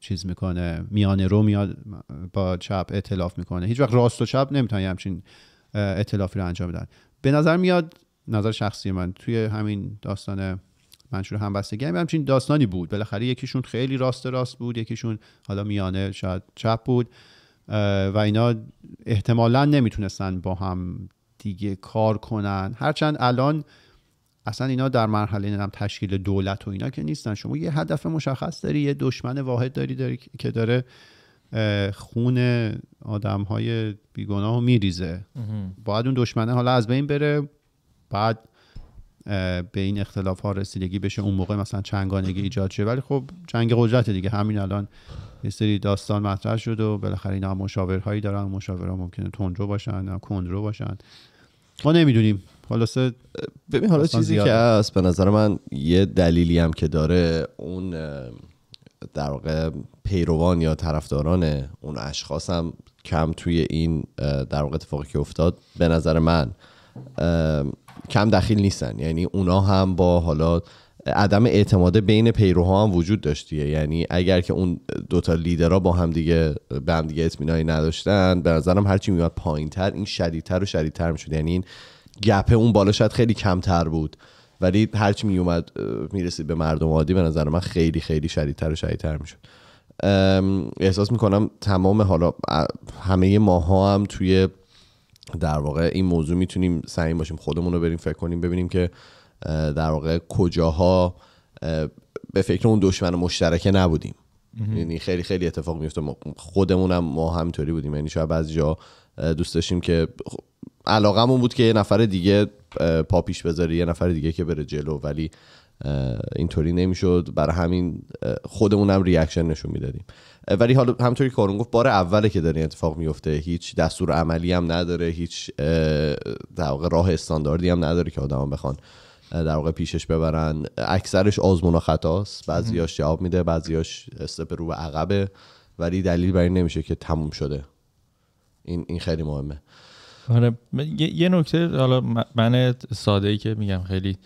چیز میکنه میانه رو میاد با چپ ائتلاف میکنه هیچ وقت راست و چپ نمیتونن همچین اطلافی رو انجام بدن به نظر میاد نظر شخصی من توی همین داستان منشور همبستگی هم همچین داستانی بود بالاخره یکیشون خیلی راست راست بود یکیشون حالا میانه شاید چپ بود و اینا احتمالا نمیتونستن با هم دیگه کار کنن هرچند الان اصلا اینا در مرحله نم تشکیل دولت و اینا که نیستن شما یه هدف مشخص داری یه دشمن واحد داری, داری که داره خون آدم های بیگناه میریزه باید اون دشمنه حالا از بین بره بعد به این اختلاف ها رسیدگی بشه اون موقع مثلا چنگانگی ایجاد شه ولی خب جنگ قدرت دیگه همین الان یه سری داستان مطرح شد و بالاخره اینا مشاورهایی دارن مشاورها ممکنه تندرو باشن کندرو باشن ما نمیدونیم خلاصه ببین حالا چیزی که هست به نظر من یه دلیلی هم که داره اون در واقع پیروان یا طرفداران اون اشخاص هم کم توی این در واقع اتفاقی که افتاد به نظر من کم دخیل نیستن یعنی اونا هم با حالا عدم اعتماد بین پیروها هم وجود داشتیه یعنی اگر که اون دوتا لیدرها با هم دیگه به هم دیگه اطمینانی نداشتن به نظرم هرچی میومد تر این شدیدتر و شدیدتر میشد یعنی این گپه اون بالا شاید خیلی کمتر بود ولی هرچی میومد میرسید به مردم عادی به نظر من خیلی خیلی شدیدتر و شدیدتر میشد احساس میکنم تمام حالا همه ماها هم توی در واقع این موضوع میتونیم سعی باشیم خودمون رو بریم فکر کنیم ببینیم که در واقع کجاها به فکر اون دشمن مشترکه نبودیم یعنی خیلی خیلی اتفاق میفته خودمون هم ما همینطوری بودیم یعنی شاید بعضی جا دوست داشتیم که علاقمون بود که یه نفر دیگه پا پیش بذاره یه نفر دیگه که بره جلو ولی اینطوری نمیشد برای همین خودمون هم ریاکشن نشون میدادیم ولی حالا همطوری کارون گفت بار اوله که داره اتفاق میفته هیچ دستور عملی هم نداره هیچ در واقع راه استانداردی هم نداره که آدما بخوان در واقع پیشش ببرن اکثرش آزمون و خطاست بعضیاش جواب میده بعضیاش استپ رو عقبه ولی دلیل برای نمیشه که تموم شده این این خیلی مهمه آره یه نکته حالا من ساده ای که میگم خیلی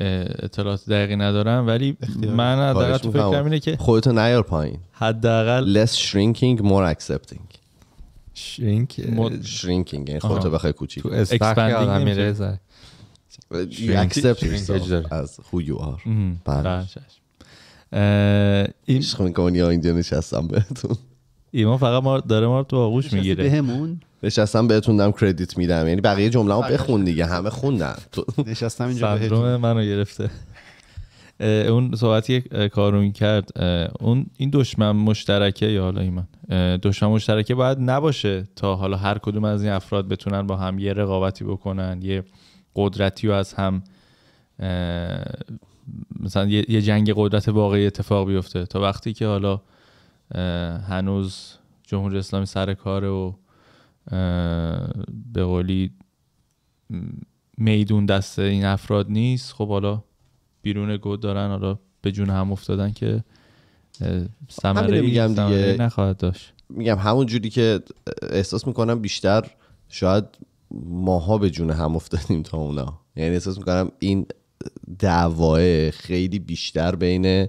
اطلاعات دقیقی ندارم ولی من حداقل تو فکرم اینه که خودتو نیار پایین حداقل less shrinking more accepting شرینک شرینکینگ یعنی خودتو بخوای کوچیک تو expanding آدم you accept yourself as who you are این عشق میکنی ها اینجا نشستم بهتون ایمان فقط داره ما رو تو آغوش میگیره به همون؟ نشستم بهتون دم کردیت میدم یعنی بقیه جمله بخون دیگه همه خوندن <laughs> نشستم اینجا بهتون منو گرفته اون صحبتی کارون کرد اون این دشمن مشترکه یا حالا ایمان دشمن مشترکه باید نباشه تا حالا هر کدوم از این افراد بتونن با هم یه رقابتی بکنن یه قدرتی و از هم مثلا یه جنگ قدرت واقعی اتفاق بیفته تا وقتی که حالا هنوز جمهوری اسلامی سر کاره و به قولی میدون دست این افراد نیست خب حالا بیرون گود دارن حالا به جون هم افتادن که سمره میگم دیگه نخواهد داشت میگم همون جوری که احساس میکنم بیشتر شاید ماها به جون هم افتادیم تا اونا یعنی احساس میکنم این دعواه خیلی بیشتر بین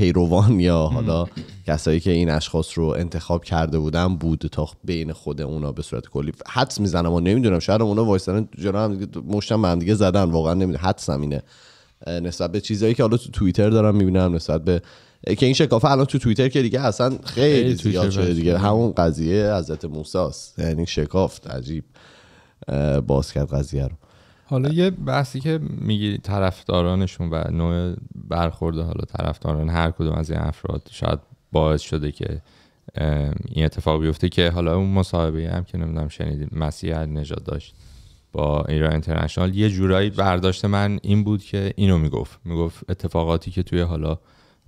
پیروان یا حالا کسایی که این اشخاص رو انتخاب کرده بودن بود تا بین خود اونا به صورت کلی حدس میزنم و نمیدونم شاید اونا وایستن جلو هم دیگه مشتم من دیگه زدن واقعا نمیدونم حدسم اینه نسبت به چیزایی که حالا تو توییتر دارم میبینم نسبت به که این شکافه الان تو توییتر که دیگه اصلا خیلی زیاد شده دیگه همون قضیه حضرت موسی یعنی شکافت عجیب باز کرد قضیه رو حالا یه بحثی که میگی طرفدارانشون و نوع برخورد حالا طرفداران هر کدوم از این افراد شاید باعث شده که این اتفاق بیفته که حالا اون مصاحبه هم که نمیدونم شنیدیم مسیح نجات داشت با ایران اینترنشنال یه جورایی برداشت من این بود که اینو میگفت میگفت اتفاقاتی که توی حالا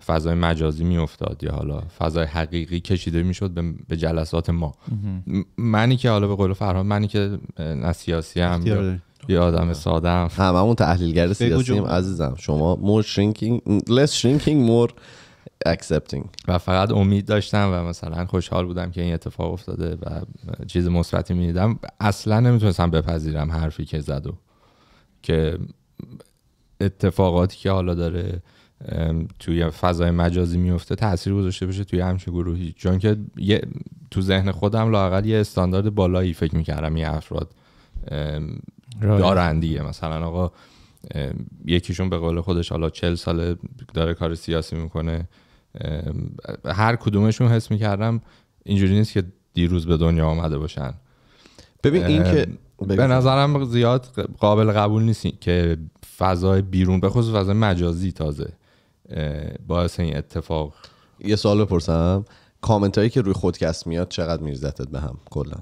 فضای مجازی میافتاد یا حالا فضای حقیقی کشیده میشد به جلسات ما منی که حالا به قول فرهاد منی که سیاسی هم یه آدم همه هممون تحلیلگر سیاسیم عزیزم شما more shrinking less shrinking more accepting و فقط امید داشتم و مثلا خوشحال بودم که این اتفاق افتاده و چیز مثبتی میدیدم اصلا نمیتونستم بپذیرم حرفی که زد و که اتفاقاتی که حالا داره توی فضای مجازی میفته تاثیر گذاشته باشه توی همچین گروهی چون که تو ذهن خودم لاقل یه استاندارد بالایی فکر میکردم این افراد دارندیه مثلا آقا یکیشون به قول خودش حالا چل ساله داره کار سیاسی میکنه هر کدومشون حس میکردم اینجوری نیست که دیروز به دنیا آمده باشن ببین این که به نظرم زیاد قابل قبول نیست که فضای بیرون به خصوص فضای مجازی تازه باعث این اتفاق یه سوال بپرسم کامنت هایی که روی خودکست میاد چقدر میرزتت به هم کلا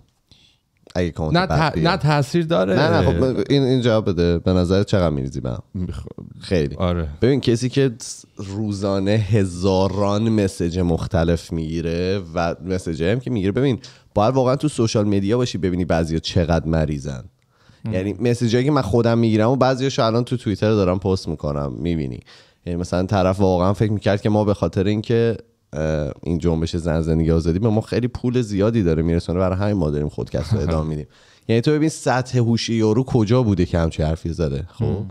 اگه نه, تاثیر داره نه نه خب این این جواب بده به نظر چقدر میریزی به خب. خیلی آره. ببین کسی که روزانه هزاران مسج مختلف میگیره و مسج هم که میگیره ببین باید واقعا تو سوشال مدیا باشی ببینی بعضیا چقدر مریضن یعنی هایی که من خودم میگیرم و بعضیاش الان تو توییتر دارم پست میکنم میبینی یعنی مثلا طرف واقعا فکر میکرد که ما به خاطر اینکه این جنبش زن زندگی آزادی به ما خیلی پول زیادی داره میرسونه برای همین ما داریم خودکست رو <laughs> ادامه میدیم یعنی تو ببین سطح هوشی یارو کجا بوده که همچی حرفی زده خب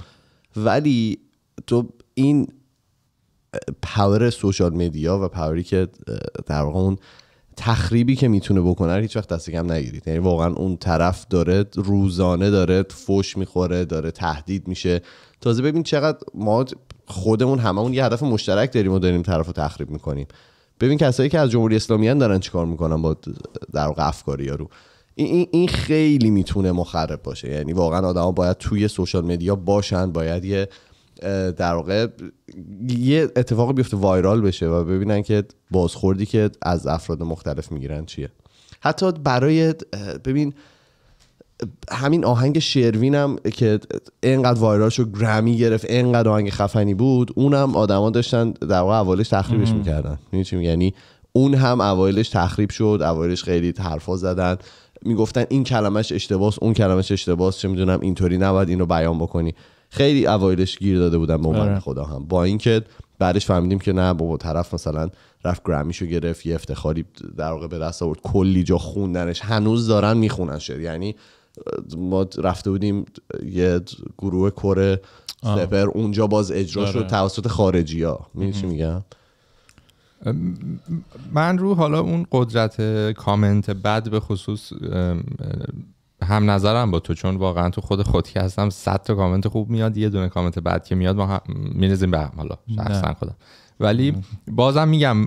ولی تو این پاور سوشال مدیا و پاوری که در واقع اون تخریبی که میتونه بکنه هیچ وقت دست کم نگیرید یعنی واقعا اون طرف داره روزانه داره فوش میخوره داره تهدید میشه تازه ببین چقدر ما خودمون هممون یه هدف مشترک داریم و داریم طرف رو تخریب میکنیم ببین کسایی که از جمهوری اسلامی دارن چیکار میکنن با در واقع افکاری یارو این این خیلی میتونه مخرب باشه یعنی واقعا آدما باید توی سوشال مدیا باشن باید یه در یه اتفاق بیفته وایرال بشه و ببینن که بازخوردی که از افراد مختلف میگیرن چیه حتی برای ببین همین آهنگ شروین هم که اینقدر وایرال شد گرمی گرفت اینقدر آهنگ خفنی بود اونم آدما داشتن در واقع اولش تخریبش میکردن یعنی اون هم اوایلش تخریب شد اوایلش خیلی حرفا زدن میگفتن این کلمش اشتباس اون کلمش اشتباس چه میدونم اینطوری نباید اینو بیان بکنی خیلی اوایلش گیر داده بودن به من آره. خدا هم با اینکه بعدش فهمیدیم که نه بابا طرف مثلا رفت گرمیشو گرفت یه افتخاری در واقع به دست آورد کلی جا خوندنش هنوز دارن میخونن یعنی ما رفته بودیم یه گروه کره سپر اونجا باز اجرا شد آره. توسط خارجی ها چی میگم من رو حالا اون قدرت کامنت بد به خصوص هم نظرم با تو چون واقعا تو خود خودی هستم 100 تا کامنت خوب میاد یه دونه کامنت بد که میاد ما هم میرزیم به هم حالا شخصا خودم ولی بازم میگم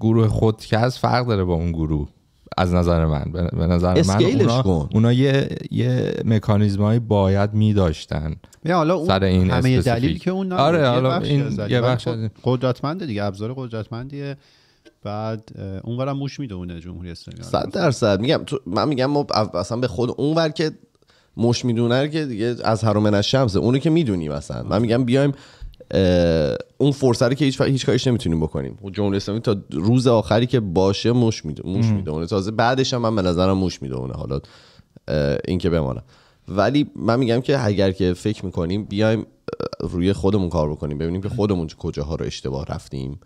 گروه خودکست فرق داره با اون گروه از نظر من به نظر من اونا, اونا یه یه مکانیزمایی باید می داشتن حالا اون سر این همه دلیل که اون آره حالا یه بخش قدرتمنده دیگه ابزار قدرتمندیه بعد اونورم موش میدونه جمهوری اسلامی 100 آره. درصد میگم تو من میگم اصلا به خود اونور که مش میدونه که دیگه از حرم شمسه اونو که میدونی مثلا من میگم بیایم اون فرصه رو که هیچ هیچ کاریش نمیتونیم بکنیم جمهوری اسلامی تا روز آخری که باشه موش میده موش میدونه تازه بعدش هم من به نظرم موش میدونه حالا این که بمانه ولی من میگم که اگر که فکر میکنیم بیایم روی خودمون کار بکنیم ببینیم که خودمون کجاها رو اشتباه رفتیم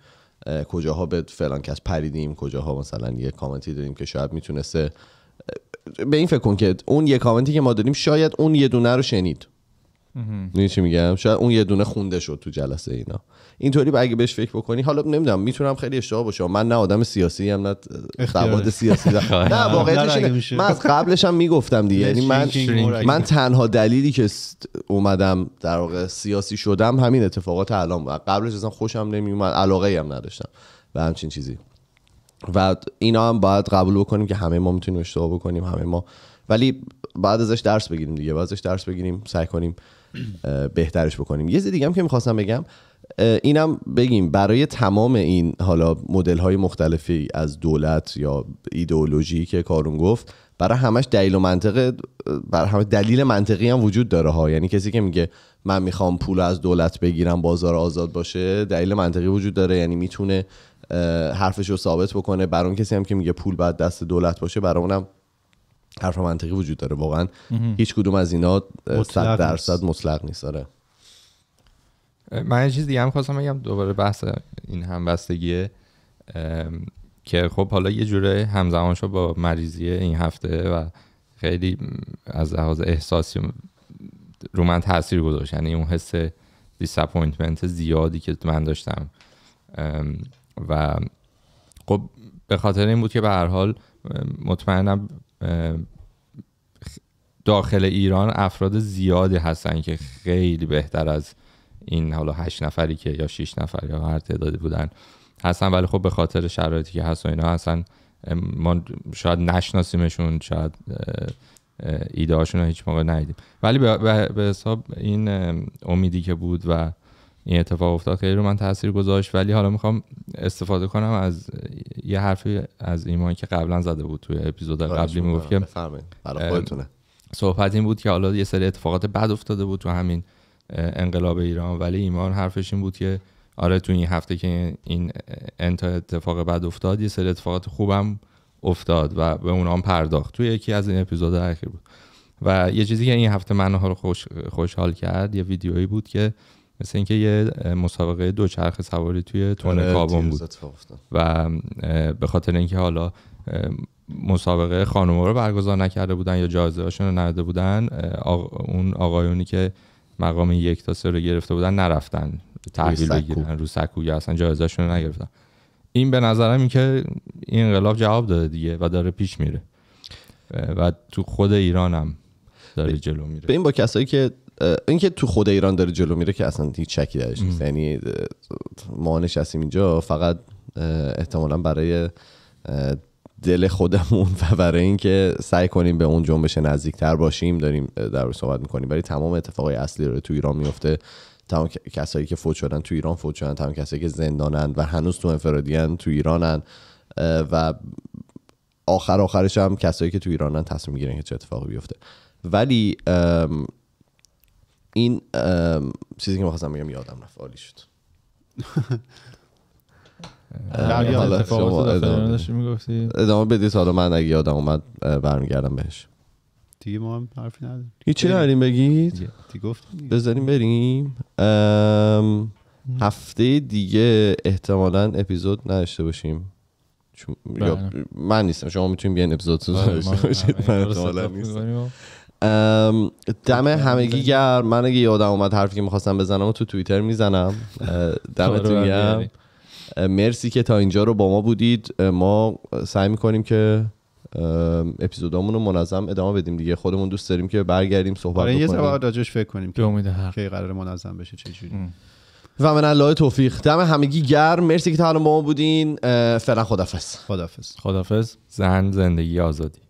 کجاها به فلان کس پریدیم کجاها مثلا یه کامنتی داریم که شاید میتونسته به این فکر کن که اون یه کامنتی که ما داریم شاید اون یه دونه رو شنید میدونی چی میگم شاید اون یه دونه خونده شد تو جلسه اینا اینطوری اگه بهش فکر بکنی حالا نمیدونم میتونم خیلی اشتباه باشه من نه آدم سیاسی هم نه سواد سیاسی نه <laughs> واقعیتش من از قبلش هم میگفتم دیگه یعنی من من تنها دلیلی که اومدم در واقع سیاسی شدم همین اتفاقات الان و قبلش اصلا خوشم نمیومد علاقه هم نداشتم و همچین چیزی و اینا هم باید قبول بکنیم که همه ما میتونیم اشتباه بکنیم همه ما ولی بعد ازش درس بگیریم دیگه بعد ازش درس بگیریم سعی کنیم بهترش بکنیم یه دیگه هم که میخواستم بگم اینم بگیم برای تمام این حالا مدل های مختلفی از دولت یا ایدئولوژی که کارون گفت برای همش دلیل و منطق برای همه دلیل منطقی هم وجود داره ها یعنی کسی که میگه من میخوام پول از دولت بگیرم بازار آزاد باشه دلیل منطقی وجود داره یعنی میتونه حرفش رو ثابت بکنه برای اون کسی هم که میگه پول باید دست دولت باشه برای اونم حرف منطقی وجود داره واقعا هیچ کدوم از اینا صد درصد مطلق نیست داره من یه چیز دیگه هم خواستم بگم دوباره بحث این همبستگیه که خب حالا یه جوره همزمان شد با مریضی این هفته و خیلی از لحاظ احساسی رو من تاثیر گذاشت یعنی اون حس دیساپوینتمنت زیادی که من داشتم و خب به خاطر این بود که به هر حال مطمئنم داخل ایران افراد زیادی هستن که خیلی بهتر از این حالا هشت نفری که یا شیش نفر یا هر تعدادی بودن هستن ولی خب به خاطر شرایطی که هست و اینا هستن ما شاید نشناسیمشون شاید ایدهاشون رو هیچ موقع ندیدیم ولی به حساب این امیدی که بود و این اتفاق افتاد خیلی رو من تاثیر گذاشت ولی حالا میخوام استفاده کنم از یه حرفی از ایمان که قبلا زده بود توی اپیزود قبلی میگفت که صحبت این بود که حالا یه سری اتفاقات بد افتاده بود تو همین انقلاب ایران ولی ایمان حرفش این بود که آره تو این هفته که این انت اتفاق بد افتاد یه سری اتفاقات خوبم افتاد و به اونام پرداخت توی یکی از این اپیزود اخیر بود و یه چیزی که این هفته من خوش، خوشحال کرد یه ویدیویی بود که مثل اینکه یه مسابقه چرخ سواری توی تون آره، کابون بود و به خاطر اینکه حالا مسابقه خانم رو برگزار نکرده بودن یا جایزه هاشون رو نرده بودن اون آقایونی که مقام یک تا سه رو گرفته بودن نرفتن تحویل بگیرن رو سکو یا اصلا هاشون رو نگرفتن این به نظرم این که این انقلاب جواب داده دیگه و داره پیش میره و تو خود ایرانم داره جلو میره به این با کسایی که اینکه تو خود ایران داره جلو میره که اصلا هیچ شکی درش نیست یعنی ما نشستیم اینجا فقط احتمالا برای دل خودمون <laughs> و برای اینکه سعی کنیم به اون جنبش نزدیکتر باشیم داریم در صحبت میکنیم برای تمام اتفاقای اصلی رو تو ایران میفته تمام کسایی که فوت شدن تو ایران فوت شدن تمام کسایی که زندانن و هنوز تو انفرادیان تو ایرانن و آخر آخرش هم کسایی که تو ایرانن تصمیم میگیرن که چه اتفاقی بیفته ولی این چیزی که میخواستم بگم یادم رفت عالی شد ادامه بدید حالا من اگه یادم اومد برمیگردم بهش دیگه ما هم حرفی نداریم هیچی نداریم بگید بذاریم بریم هفته دیگه احتمالا اپیزود نداشته باشیم بله. من نیستم شما میتونیم بیان اپیزود بله، داشته باشید آره، من احتمالا نیستم دم خب، همگی خب. گر من اگه یادم اومد حرفی که میخواستم بزنم و تو توییتر میزنم دمتون گرم مرسی که تا اینجا رو با ما بودید ما سعی میکنیم که اپیزودامون رو منظم ادامه بدیم دیگه خودمون دوست داریم که برگردیم صحبت آره یه فکر کنیم که امید هر قرار منظم بشه چه و من الله توفیق دم همگی گرم مرسی که تا الان با ما بودین فعلا خدافظ خدافظ خدافظ زن زندگی آزادی